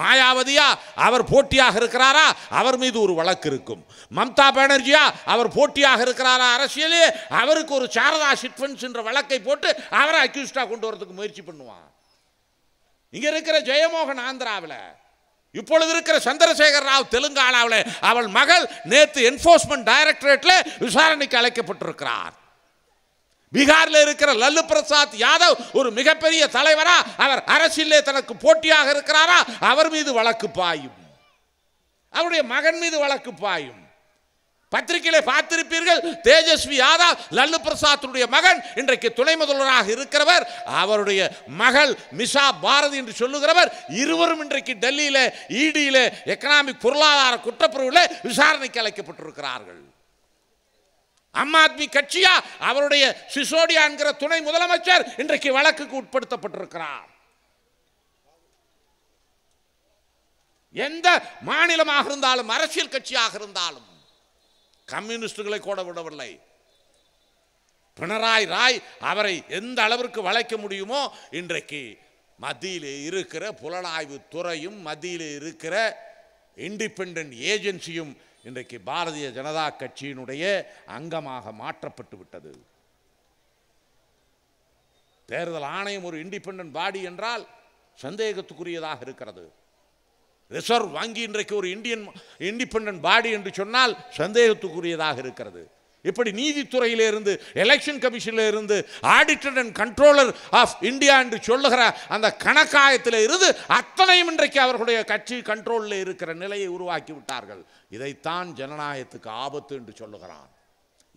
மாயாவதியா அவர் போட்டியாக இருக்கிறாரா அவர் மீது ஒரு வழக்கு இருக்கும் மம்தா பானர்ஜியா அவர் போட்டியாக இருக்கிறாரா அரசியலே அவருக்கு ஒரு சாரதா சிட்வன்ஸ் என்ற வழக்கை போட்டு அவரை அக்யூஸ்டாக கொண்டு வரதுக்கு முயற்சி பண்ணுவான் இங்கே இருக்கிற ஜெயமோகன் ஆந்திராவில் இப்பொழுது இருக்கிற சந்திரசேகர் ராவ் தெலுங்கானாவில் அவள் மகள் நேற்று என்ஃபோர்ஸ்மெண்ட் டைரக்டரேட்டில் விசாரணைக்கு அழைக்கப்பட்டிருக்கிறார் பீகாரில் இருக்கிற லல்லு பிரசாத் யாதவ் ஒரு மிகப்பெரிய தலைவரா அவர் அரசியலே தனக்கு போட்டியாக இருக்கிறாரா அவர் மீது வழக்கு பாயும் அவருடைய மகன் மீது வழக்கு பாயும் பத்திரிகையில பார்த்திருப்பீர்கள் தேஜஸ்வி யாதவ் லல்லு பிரசாத்துடைய மகன் இன்றைக்கு துணை முதல்வராக இருக்கிறவர் அவருடைய மகள் மிஷா பாரதி என்று சொல்லுகிறவர் இருவரும் இன்றைக்கு டெல்லியில் ஈடியில் எக்கனாமிக் பொருளாதார குற்றப்பிரிவில் விசாரணைக்கு அழைக்கப்பட்டிருக்கிறார்கள் அம் ஆத்மி கட்சியா அவருடைய சிசோடியா என்கிற துணை முதலமைச்சர் இன்றைக்கு வழக்குக்கு உட்படுத்தப்பட்டிருக்கிறார் எந்த மாநிலமாக இருந்தாலும் அரசியல் கட்சியாக இருந்தாலும் கம்யூனிஸ்டுகளை கூட விடவில்லை பினராய் ராய் அவரை எந்த அளவிற்கு வளைக்க முடியுமோ இன்றைக்கு மத்தியில் இருக்கிற புலனாய்வு துறையும் மத்தியில் இருக்கிற இண்டிபெண்ட் ஏஜென்சியும் இன்றைக்கு பாரதிய ஜனதா கட்சியினுடைய அங்கமாக மாற்றப்பட்டு விட்டது தேர்தல் ஆணையம் ஒரு இண்டிபெண்ட் பாடி என்றால் சந்தேகத்துக்குரியதாக இருக்கிறது ரிசர்வ் வங்கி இன்றைக்கு ஒரு இந்தியன் இண்டிபெண்ட் பாடி என்று சொன்னால் சந்தேகத்துக்குரியதாக இருக்கிறது இப்படி நீதித்துறையிலிருந்து எலெக்ஷன் கமிஷனிலிருந்து auditor and controller of India என்று சொல்லுகிற அந்த கணக்காயத்தில் இருந்து அத்தனையும் இன்றைக்கு அவர்களுடைய கட்சி கண்ட்ரோலில் இருக்கிற நிலையை உருவாக்கி விட்டார்கள் இதைத்தான் ஜனநாயகத்துக்கு ஆபத்து என்று சொல்லுகிறான்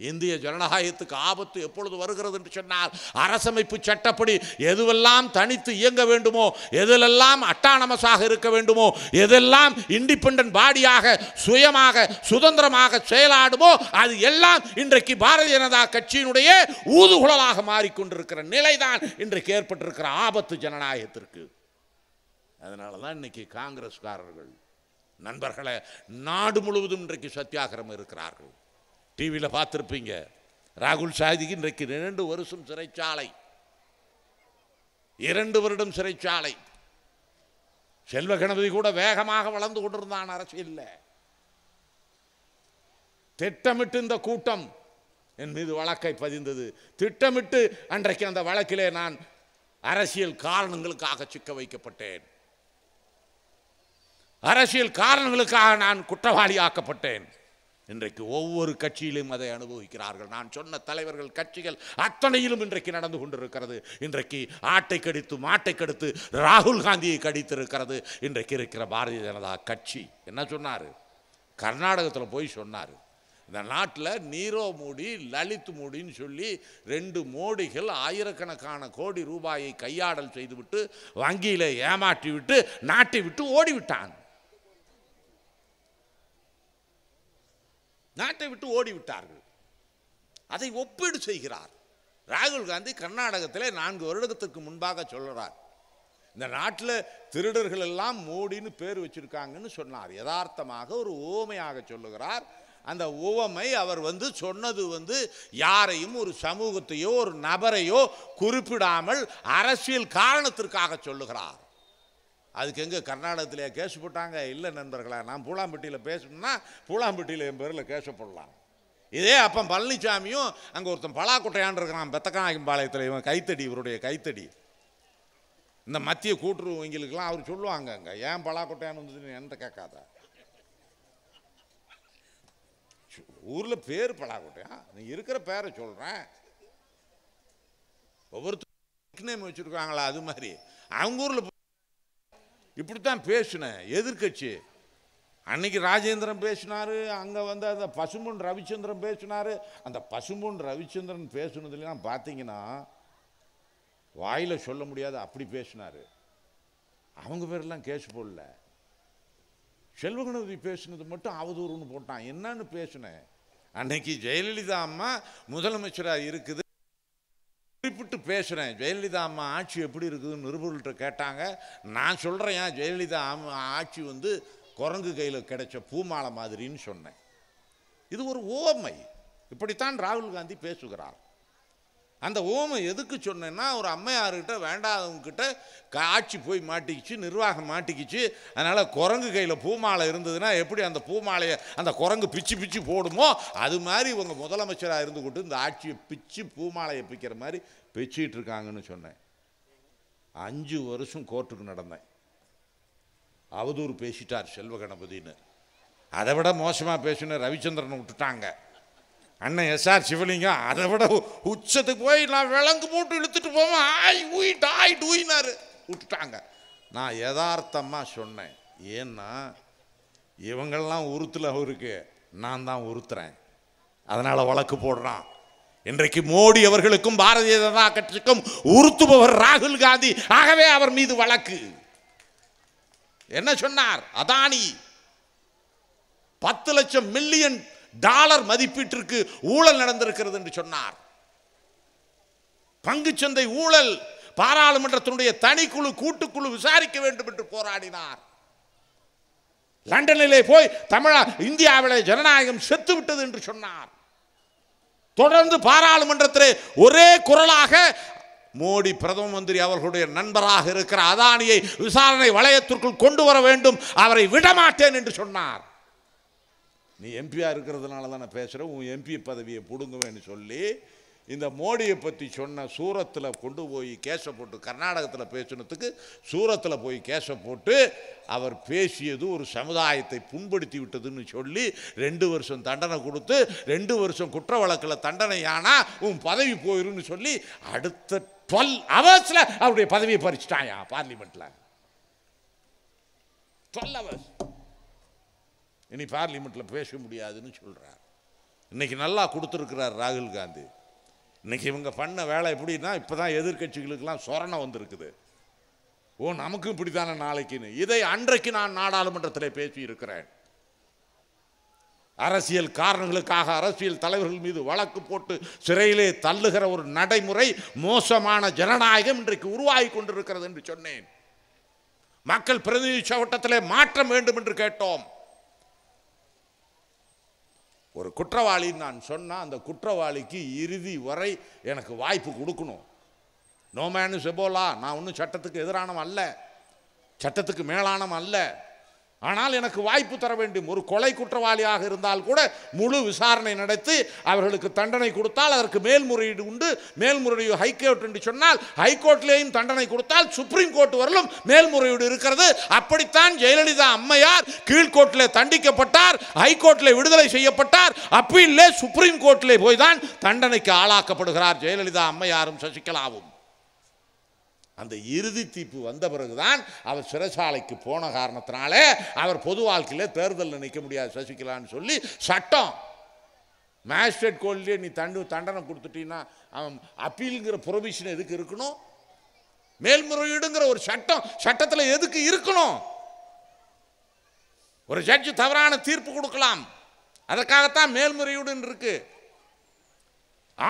இந்திய ஜனநாயகத்துக்கு ஆபத்து எப்பொழுது வருகிறது என்று சொன்னால் அரசமைப்பு சட்டப்படி எதுவெல்லாம் தனித்து இயங்க வேண்டுமோ எதிலெல்லாம் அட்டானமஸாக இருக்க வேண்டுமோ எதெல்லாம் இண்டிபெண்ட் பாடியாக சுயமாக சுதந்திரமாக செயலாடுமோ அது எல்லாம் இன்றைக்கு பாரதிய ஜனதா கட்சியினுடைய ஊதுகுழலாக மாறிக்கொண்டிருக்கிற நிலைதான் இன்றைக்கு ஏற்பட்டிருக்கிற ஆபத்து ஜனநாயகத்திற்கு அதனால தான் இன்னைக்கு காங்கிரஸ்காரர்கள் நண்பர்களை நாடு முழுவதும் இன்றைக்கு சத்தியாகிரமம் இருக்கிறார்கள் டிவியில் பார்த்துருப்பீங்க ராகுல் சாதிக்கு இன்றைக்கு இரண்டு வருஷம் சிறைச்சாலை இரண்டு வருடம் சிறைச்சாலை செல்வ கணபதி கூட வேகமாக வளர்ந்து கொண்டிருந்தான் அரசியலில் திட்டமிட்டு இந்த கூட்டம் என் மீது வழக்கை பதிந்தது திட்டமிட்டு அன்றைக்கு அந்த வழக்கிலே நான் அரசியல் காரணங்களுக்காக சிக்க வைக்கப்பட்டேன் அரசியல் காரணங்களுக்காக நான் குற்றவாளி ஆக்கப்பட்டேன் இன்றைக்கு ஒவ்வொரு கட்சியிலும் அதை அனுபவிக்கிறார்கள் நான் சொன்ன தலைவர்கள் கட்சிகள் அத்தனையிலும் இன்றைக்கு நடந்து கொண்டிருக்கிறது இன்றைக்கு ஆட்டை கடித்து மாட்டை கடித்து ராகுல் காந்தியை கடித்திருக்கிறது இன்றைக்கு இருக்கிற பாரதிய ஜனதா கட்சி என்ன சொன்னார் கர்நாடகத்தில் போய் சொன்னார் இந்த நாட்டில் நீரோ மோடி லலித் மோடின்னு சொல்லி ரெண்டு மோடிகள் ஆயிரக்கணக்கான கோடி ரூபாயை கையாடல் செய்துவிட்டு வங்கியில் ஏமாற்றி விட்டு நாட்டை விட்டு ஓடிவிட்டான் நாட்டை விட்டு ஓடிவிட்டார்கள் அதை ஒப்பீடு செய்கிறார் ராகுல் காந்தி கர்நாடகத்தில் நான்கு வருடத்திற்கு முன்பாக சொல்கிறார் இந்த நாட்டில் திருடர்கள் எல்லாம் மோடின்னு பேர் வச்சுருக்காங்கன்னு சொன்னார் யதார்த்தமாக ஒரு ஓமையாக சொல்லுகிறார் அந்த உவமை அவர் வந்து சொன்னது வந்து யாரையும் ஒரு சமூகத்தையோ ஒரு நபரையோ குறிப்பிடாமல் அரசியல் காரணத்திற்காக சொல்லுகிறார் அதுக்கு எங்கே கர்நாடகத்தில் கேஸ் போட்டாங்க இல்லை நண்பர்களா நான் பூலாம்பட்டியில் பேசணும்னா பூலாம்பட்டியில் என் பேரில் கேச போடலாம் இதே அப்போ பழனிசாமியும் அங்கே ஒருத்தன் பலாக்குட்டையான் இருக்கிறான் பாளையத்தில் இவன் கைத்தடி இவருடைய கைத்தடி இந்த மத்திய கூட்டுறவு இவங்களுக்கெல்லாம் அவர் சொல்லுவாங்க அங்கே ஏன் பலாக்குட்டையான்னு வந்ததுன்னு என்கிட்ட கேட்காத ஊரில் பேர் பலாக்குட்டையா நீ இருக்கிற பேரை சொல்கிறேன் ஒவ்வொருத்தரும் நேம் வச்சுருக்காங்களா அது மாதிரி அவங்க ஊரில் இப்படித்தான் பேசினேன் எதிர்கட்சி அன்னைக்கு ராஜேந்திரன் பேசினார் அங்கே வந்து அந்த பசும்பொன் ரவிச்சந்திரன் பேசினார் அந்த பசும்பொன் ரவிச்சந்திரன் பேசுனதுலாம் பார்த்தீங்கன்னா வாயில் சொல்ல முடியாது அப்படி பேசினார் அவங்க பேரெல்லாம் கேஸ் போடல செல்வகணபதி பேசினது மட்டும் அவதூறுன்னு போட்டான் என்னன்னு பேசினேன் அன்னைக்கு ஜெயலலிதா அம்மா முதலமைச்சராக இருக்குது குறிப்பிட்டு பேசுகிறேன் ஜெயலலிதா அம்மா ஆட்சி எப்படி இருக்குதுன்னு நிருபர்கள்ட்ட கேட்டாங்க நான் சொல்கிறேன் ஏன் ஜெயலலிதா அம்மா ஆட்சி வந்து குரங்கு கையில் கிடைச்ச பூமாலை மாதிரின்னு சொன்னேன் இது ஒரு ஓமை இப்படித்தான் ராகுல் காந்தி பேசுகிறார் அந்த ஓமை எதுக்கு சொன்னேன்னா ஒரு அம்மையார்கிட்ட வேண்டாதவங்கக்கிட்ட ஆட்சி போய் மாட்டிக்கிச்சு நிர்வாகம் மாட்டிக்கிச்சு அதனால் குரங்கு கையில் பூமாலை இருந்ததுன்னா எப்படி அந்த பூமாலையை அந்த குரங்கு பிச்சு பிச்சு போடுமோ அது மாதிரி இவங்க முதலமைச்சராக கொண்டு இந்த ஆட்சியை பிச்சு பூமாலையை பிக்கிற மாதிரி பிச்சுக்கிட்டு இருக்காங்கன்னு சொன்னேன் அஞ்சு வருஷம் கோர்ட்டுக்கு நடந்தேன் அவதூறு பேசிட்டார் செல்வ கணபதினு அதை விட மோசமாக பேசுன ரவிச்சந்திரனை விட்டுட்டாங்க அண்ணன் எஸ்ஆர் சிவலிங்கம் அதை விட உச்சத்துக்கு போய் நான் விலங்கு போட்டு இழுத்துட்டு போவேன் ஆய் ஊய் டாய் டூயினாரு விட்டுட்டாங்க நான் யதார்த்தமாக சொன்னேன் ஏன்னா இவங்கள்லாம் உறுத்துல அவருக்கு நான் தான் உறுத்துறேன் அதனால் வழக்கு போடுறான் இன்றைக்கு மோடி அவர்களுக்கும் பாரதிய ஜனதா கட்சிக்கும் உறுத்துபவர் ராகுல் காந்தி ஆகவே அவர் மீது வழக்கு என்ன சொன்னார் அதானி பத்து லட்சம் மில்லியன் டாலர் மதிப்பீட்டிற்கு ஊழல் நடந்திருக்கிறது என்று சொன்னார் பங்குச்சந்தை ஊழல் பாராளுமன்றத்தினுடைய தனிக்குழு கூட்டுக்குழு விசாரிக்க வேண்டும் என்று போராடினார் லண்டனிலே போய் தமிழா இந்தியாவிலே ஜனநாயகம் செத்துவிட்டது என்று சொன்னார் தொடர்ந்து பாராளுமன்றத்திலே ஒரே குரலாக மோடி பிரதம மந்திரி அவர்களுடைய நண்பராக இருக்கிற அதானியை விசாரணை வளையத்திற்குள் கொண்டு வர வேண்டும் அவரை விடமாட்டேன் என்று சொன்னார் நீ எம்பியாக இருக்கிறதுனால தான் நான் பேசுகிறேன் உன் எம்பி பதவியை பிடுங்குவேன்னு சொல்லி இந்த மோடியை பற்றி சொன்ன சூரத்தில் கொண்டு போய் கேஷை போட்டு கர்நாடகத்தில் பேசினதுக்கு சூரத்தில் போய் கேஷை போட்டு அவர் பேசியது ஒரு சமுதாயத்தை புண்படுத்தி விட்டதுன்னு சொல்லி ரெண்டு வருஷம் தண்டனை கொடுத்து ரெண்டு வருஷம் குற்ற வழக்கில் தண்டனை ஆனால் உன் பதவி போயிருன்னு சொல்லி அடுத்த டுவெல் ஹவர்ஸில் அவருடைய பதவியை பறிச்சிட்டாயா பார்லிமெண்ட்டில் டுவெல் ஹவர்ஸ் இனி பார்லிமெண்ட்டில் பேச முடியாதுன்னு சொல்கிறார் இன்றைக்கி நல்லா கொடுத்துருக்கிறார் ராகுல் காந்தி இன்றைக்கி இவங்க பண்ண வேலை எப்படின்னா இப்போ தான் எதிர்கட்சிகளுக்கெல்லாம் சொரணம் வந்திருக்குது ஓ நமக்கும் இப்படி தானே நாளைக்குன்னு இதை அன்றைக்கு நான் நாடாளுமன்றத்தில் பேசி இருக்கிறேன் அரசியல் காரணங்களுக்காக அரசியல் தலைவர்கள் மீது வழக்கு போட்டு சிறையிலே தள்ளுகிற ஒரு நடைமுறை மோசமான ஜனநாயகம் இன்றைக்கு உருவாகி கொண்டிருக்கிறது என்று சொன்னேன் மக்கள் பிரதிநிதி சவட்டத்திலே மாற்றம் வேண்டும் என்று கேட்டோம் ஒரு குற்றவாளின்னு நான் சொன்னால் அந்த குற்றவாளிக்கு இறுதி வரை எனக்கு வாய்ப்பு கொடுக்கணும் நோமேனு செபோலா நான் ஒன்றும் சட்டத்துக்கு எதிரானவன் அல்ல சட்டத்துக்கு மேலானவன் அல்ல ஆனால் எனக்கு வாய்ப்பு தர வேண்டும் ஒரு கொலை குற்றவாளியாக இருந்தால் கூட முழு விசாரணை நடத்தி அவர்களுக்கு தண்டனை கொடுத்தால் அதற்கு மேல்முறையீடு உண்டு மேல்முறையீடு ஹைகோர்ட் என்று சொன்னால் ஹைகோர்ட்லேயும் தண்டனை கொடுத்தால் சுப்ரீம் கோர்ட் வரலும் மேல்முறையீடு இருக்கிறது அப்படித்தான் ஜெயலலிதா அம்மையார் கீழ்கோர்ட்டில் தண்டிக்கப்பட்டார் ஹைகோர்ட்டில் விடுதலை செய்யப்பட்டார் அப்பீல்லே சுப்ரீம் கோர்ட்டிலே போய் தான் தண்டனைக்கு ஆளாக்கப்படுகிறார் ஜெயலலிதா அம்மையாரும் சசிகலாவும் அந்த இறுதி தீர்ப்பு வந்த பிறகுதான் அவர் சிறைச்சாலைக்கு போன காரணத்தினாலே அவர் பொது வாழ்க்கையில் தேர்தலில் நிற்க முடியாது சசிகலான்னு சொல்லி சட்டம் மேஜிஸ்ட்ரேட் கோர்ட்லேயே நீ தண்டு தண்டனை கொடுத்துட்டீங்கன்னா அவன் அப்பீலுங்கிற ப்ரொவிஷன் எதுக்கு இருக்கணும் மேல்முறையீடுங்கிற ஒரு சட்டம் சட்டத்தில் எதுக்கு இருக்கணும் ஒரு ஜட்ஜு தவறான தீர்ப்பு கொடுக்கலாம் அதற்காகத்தான் மேல்முறையீடுன்னு இருக்குது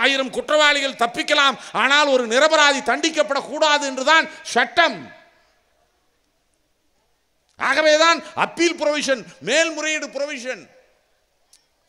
ஆயிரம் குற்றவாளிகள் தப்பிக்கலாம் ஆனால் ஒரு நிரபராதி தண்டிக்கப்படக்கூடாது என்றுதான் சட்டம் ஆகவேதான் அப்பீல் புரொவிஷன் மேல்முறையீடு புரொவிஷன்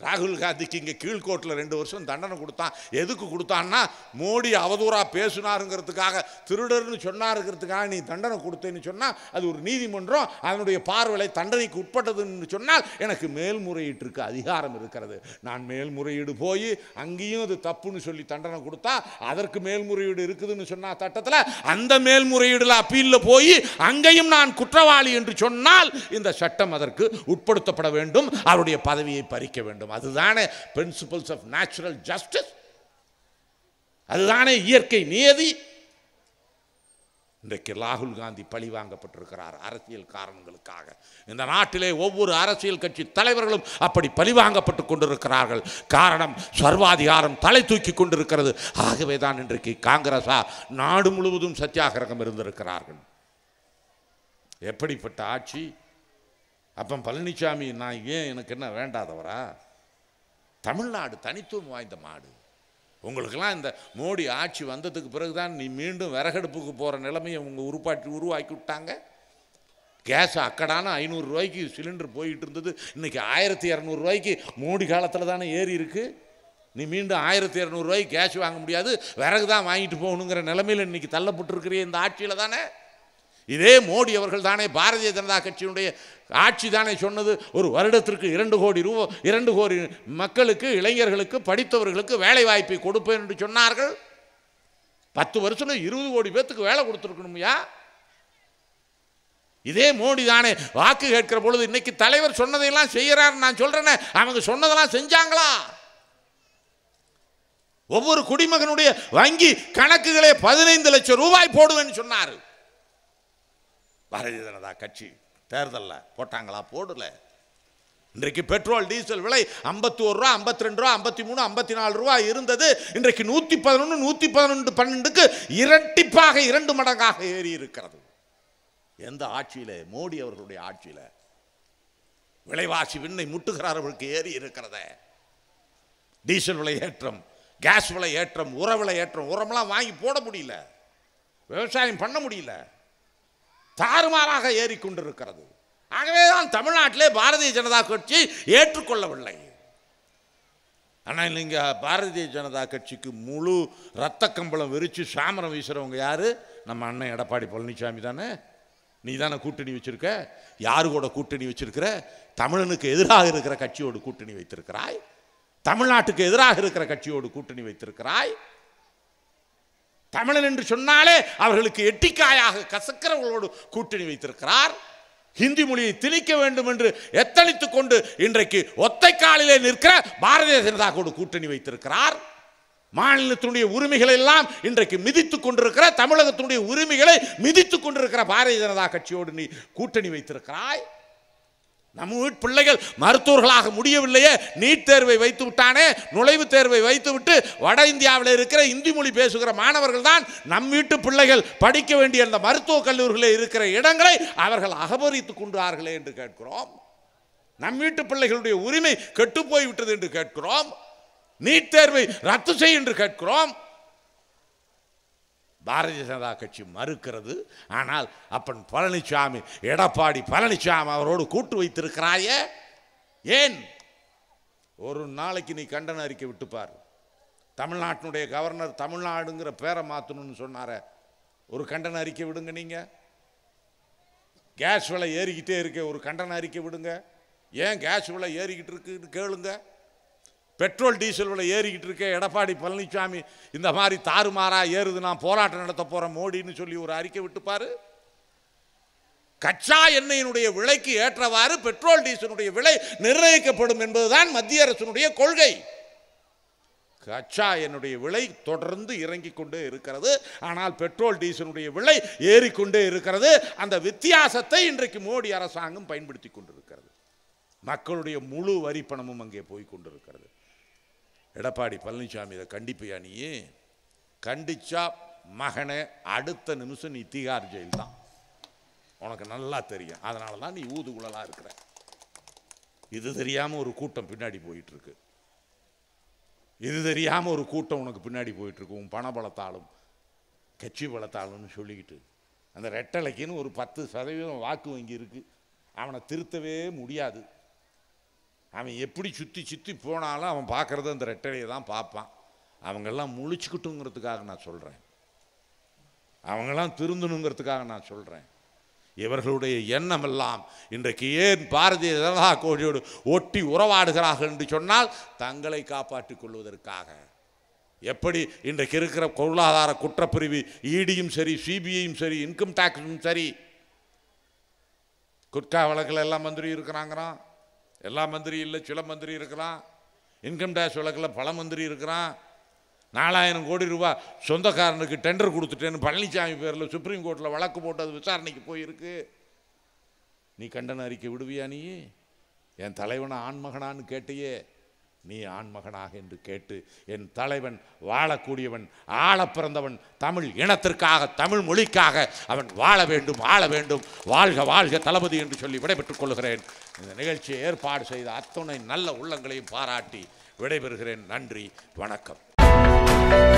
ராகுல் காந்திக்கு இங்கே கீழ்கோட்டில் ரெண்டு வருஷம் தண்டனை கொடுத்தான் எதுக்கு கொடுத்தான்னா மோடி அவதூறாக பேசுனாருங்கிறதுக்காக திருடர்னு சொன்னாருங்கிறதுக்காக நீ தண்டனை கொடுத்தேன்னு சொன்னால் அது ஒரு நீதிமன்றம் அதனுடைய பார்வலை தண்டனைக்கு உட்பட்டதுன்னு சொன்னால் எனக்கு மேல்முறையீட்டிற்கு அதிகாரம் இருக்கிறது நான் மேல்முறையீடு போய் அங்கேயும் அது தப்புன்னு சொல்லி தண்டனை கொடுத்தா அதற்கு மேல்முறையீடு இருக்குதுன்னு சொன்னால் சட்டத்தில் அந்த மேல்முறையீடில் அப்பீலில் போய் அங்கேயும் நான் குற்றவாளி என்று சொன்னால் இந்த சட்டம் அதற்கு உட்படுத்தப்பட வேண்டும் அவருடைய பதவியை பறிக்க வேண்டும் வேண்டும் அதுதானே பிரின்சிபல்ஸ் ஆஃப் நேச்சுரல் ஜஸ்டிஸ் அதுதானே இயற்கை நியதி இன்றைக்கு ராகுல் காந்தி பழி வாங்கப்பட்டிருக்கிறார் அரசியல் காரணங்களுக்காக இந்த நாட்டிலே ஒவ்வொரு அரசியல் கட்சி தலைவர்களும் அப்படி பழிவாங்கப்பட்டு கொண்டிருக்கிறார்கள் காரணம் சர்வாதிகாரம் தலை தூக்கி கொண்டிருக்கிறது ஆகவே தான் இன்றைக்கு காங்கிரஸா நாடு முழுவதும் சத்தியாகிரகம் இருந்திருக்கிறார்கள் எப்படிப்பட்ட ஆட்சி அப்போ பழனிசாமி நான் ஏன் எனக்கு என்ன வேண்டாதவரா தமிழ்நாடு தனித்துவம் வாய்ந்த மாடு உங்களுக்கெல்லாம் இந்த மோடி ஆட்சி வந்ததுக்கு பிறகு தான் நீ மீண்டும் விறகடுப்புக்கு போகிற நிலைமையை அவங்க உருப்பாட்டி உருவாக்கி விட்டாங்க கேஸ் அக்கடான ரூபாய்க்கு சிலிண்டர் போயிட்டு இருந்தது இன்றைக்கி ஆயிரத்தி இரநூறுவாய்க்கு மோடி காலத்தில் தானே ஏறி இருக்குது நீ மீண்டும் ஆயிரத்தி இரநூறுவாய்க்கு கேஷ் வாங்க முடியாது விறகு தான் வாங்கிட்டு போகணுங்கிற நிலமையில் இன்றைக்கி தள்ளப்பட்டிருக்கிற இந்த ஆட்சியில் தானே இதே மோடி அவர்கள் தானே பாரதிய ஜனதா கட்சியினுடைய ஆட்சி தானே சொன்னது ஒரு வருடத்திற்கு இரண்டு கோடி ரூபா இரண்டு கோடி மக்களுக்கு இளைஞர்களுக்கு படித்தவர்களுக்கு வேலை வாய்ப்பை கொடுப்பேன் என்று சொன்னார்கள் பத்து வருஷத்தில் இருபது கோடி பேர்த்துக்கு வேலை கொடுத்துருக்கணும்யா இதே மோடி தானே வாக்கு கேட்கிற பொழுது இன்னைக்கு தலைவர் சொன்னதையெல்லாம் செய்கிறார் நான் சொல்கிறேன்னே அவங்க சொன்னதெல்லாம் செஞ்சாங்களா ஒவ்வொரு குடிமகனுடைய வங்கி கணக்குகளே பதினைந்து லட்சம் ரூபாய் போடுவேன்னு சொன்னார் பாரதிய ஜனதா கட்சி தேர்தலில் போட்டாங்களா போடல இன்றைக்கு பெட்ரோல் டீசல் விலை ஐம்பத்தி ஒரு ரூபா ஐம்பத்தி ரெண்டு ரூபா ஐம்பத்தி மூணு ஐம்பத்தி நாலு ரூபா இருந்தது இன்றைக்கு நூற்றி பதினொன்று நூற்றி பதினொன்று பன்னெண்டுக்கு இரட்டிப்பாக இரண்டு மடங்காக ஏறி இருக்கிறது எந்த ஆட்சியில் மோடி அவர்களுடைய ஆட்சியில் விலைவாசி விண்ணை முட்டுகிறார்களுக்கு ஏறி இருக்கிறத டீசல் விலை ஏற்றம் கேஸ் விலை ஏற்றம் உர விலை ஏற்றம் உரமெல்லாம் வாங்கி போட முடியல விவசாயம் பண்ண முடியல தாறுமாறாக ஏறிக்கொண்டிருக்கிறது ஆகவே தான் தமிழ்நாட்டிலே பாரதிய ஜனதா கட்சி ஏற்றுக்கொள்ளவில்லை ஆனால் நீங்கள் பாரதிய ஜனதா கட்சிக்கு முழு இரத்த கம்பளம் விரித்து சாமரம் வீசுகிறவங்க யார் நம்ம அண்ணன் எடப்பாடி பழனிசாமி தானே நீ தானே கூட்டணி வச்சுருக்க யாரு கூட கூட்டணி வச்சுருக்கிற தமிழனுக்கு எதிராக இருக்கிற கட்சியோடு கூட்டணி வைத்திருக்கிறாய் தமிழ்நாட்டுக்கு எதிராக இருக்கிற கட்சியோடு கூட்டணி வைத்திருக்கிறாய் தமிழன் என்று சொன்னாலே அவர்களுக்கு எட்டிக்காயாக கசக்கிறவர்களோடு கூட்டணி வைத்திருக்கிறார் ஹிந்தி மொழியை திணிக்க வேண்டும் என்று எத்தனித்து கொண்டு இன்றைக்கு ஒத்தை காலிலே நிற்கிற பாரதிய ஜனதா கூட கூட்டணி வைத்திருக்கிறார் மாநிலத்தினுடைய உரிமைகளை எல்லாம் இன்றைக்கு மிதித்துக் கொண்டிருக்கிற தமிழகத்தினுடைய உரிமைகளை மிதித்து கொண்டிருக்கிற பாரதிய ஜனதா கட்சியோடு நீ கூட்டணி வைத்திருக்கிறாய் நம்ம வீட்டு பிள்ளைகள் மருத்துவர்களாக முடியவில்லையே நீட் தேர்வை வைத்து விட்டானே நுழைவுத் தேர்வை வைத்துவிட்டு வட இந்தியாவில் இருக்கிற இந்தி மொழி பேசுகிற மாணவர்கள் தான் நம் வீட்டு பிள்ளைகள் படிக்க வேண்டிய அந்த மருத்துவக் கல்லூரிகளில் இருக்கிற இடங்களை அவர்கள் அகபரித்து கொண்டார்களே என்று கேட்கிறோம் நம் வீட்டு பிள்ளைகளுடைய உரிமை கெட்டுப்போய்விட்டது என்று கேட்கிறோம் நீட் தேர்வை ரத்து செய் என்று கேட்கிறோம் பாரதிய ஜனதா கட்சி மறுக்கிறது ஆனால் அப்பன் பழனிசாமி எடப்பாடி பழனிசாமி அவரோடு கூட்டு வைத்திருக்கிறாயே ஏன் ஒரு நாளைக்கு நீ கண்டன அறிக்கை விட்டுப்பார் தமிழ்நாட்டினுடைய கவர்னர் தமிழ்நாடுங்கிற பேரை மாற்றணும்னு சொன்னார ஒரு கண்டன அறிக்கை விடுங்க நீங்கள் கேஸ் விலை ஏறிக்கிட்டே இருக்க ஒரு கண்டன அறிக்கை விடுங்க ஏன் கேஸ் விலை ஏறிக்கிட்டு இருக்குன்னு கேளுங்க பெட்ரோல் டீசல் விலை ஏறிக்கிட்டு இருக்க எடப்பாடி பழனிசாமி இந்த மாதிரி தாறுமாறாக ஏறுது நான் போராட்டம் நடத்த போகிறேன் மோடின்னு சொல்லி ஒரு அறிக்கை விட்டுப்பார் கச்சா எண்ணெயினுடைய விலைக்கு ஏற்றவாறு பெட்ரோல் டீசலுடைய விலை நிர்ணயிக்கப்படும் என்பதுதான் மத்திய அரசினுடைய கொள்கை கச்சா என்னுடைய விலை தொடர்ந்து இறங்கிக் கொண்டே இருக்கிறது ஆனால் பெட்ரோல் டீசலுடைய விலை ஏறிக்கொண்டே இருக்கிறது அந்த வித்தியாசத்தை இன்றைக்கு மோடி அரசாங்கம் பயன்படுத்தி கொண்டிருக்கிறது மக்களுடைய முழு வரிப்பணமும் அங்கே போய் கொண்டிருக்கிறது எடப்பாடி பழனிசாமி இதை கண்டிப்பையா நீ கண்டிச்சா மகனை அடுத்த நிமிஷம் நீ தீகார் ஜெயில் தான் உனக்கு நல்லா தெரியும் அதனால தான் நீ ஊதுகுழலாக இருக்கிற இது தெரியாமல் ஒரு கூட்டம் பின்னாடி போயிட்டுருக்கு இது தெரியாமல் ஒரு கூட்டம் உனக்கு பின்னாடி போயிட்டுருக்கு உன் பண பலத்தாலும் கட்சி பலத்தாலும்னு சொல்லிக்கிட்டு அந்த ரெட்டலைக்குன்னு ஒரு பத்து சதவீதம் வாக்கு வங்கி இருக்குது அவனை திருத்தவே முடியாது அவன் எப்படி சுற்றி சுற்றி போனாலும் அவன் பார்க்குறது அந்த ரெட்டலையை தான் பார்ப்பான் அவங்கெல்லாம் முழிச்சுக்கிட்டுங்கிறதுக்காக நான் சொல்கிறேன் அவங்கெல்லாம் திருந்தணுங்கிறதுக்காக நான் சொல்கிறேன் இவர்களுடைய எண்ணமெல்லாம் இன்றைக்கு ஏன் பாரதிய ஜனதா கோழியோடு ஒட்டி உறவாடுகிறார்கள் என்று சொன்னால் தங்களை காப்பாற்றிக் கொள்வதற்காக எப்படி இன்றைக்கு இருக்கிற பொருளாதார குற்றப்பிரிவு இடியும் சரி சிபிஐயும் சரி இன்கம் டேக்ஸும் சரி குட்கா வழக்கில் எல்லாம் மந்திரி இருக்கிறாங்கிறான் எல்லா மந்திரி இல்லை சில மந்திரி இருக்கலாம் இன்கம் டேக்ஸ் வழக்கில் பல மந்திரி இருக்கிறான் நாலாயிரம் கோடி ரூபா சொந்தக்காரனுக்கு டெண்டர் கொடுத்துட்டேன்னு பழனிசாமி பேரில் சுப்ரீம் கோர்ட்டில் வழக்கு போட்டு அது விசாரணைக்கு போயிருக்கு நீ கண்டன அறிக்கை விடுவியா நீ என் தலைவனை ஆண்மகனான்னு கேட்டையே நீ ஆண்மகனாக என்று கேட்டு என் தலைவன் வாழக்கூடியவன் ஆள பிறந்தவன் தமிழ் இனத்திற்காக தமிழ் மொழிக்காக அவன் வாழ வேண்டும் ஆள வேண்டும் வாழ்க வாழ்க தளபதி என்று சொல்லி விடைபெற்றுக் கொள்கிறேன் இந்த நிகழ்ச்சியை ஏற்பாடு செய்த அத்துணை நல்ல உள்ளங்களையும் பாராட்டி விடைபெறுகிறேன் நன்றி வணக்கம்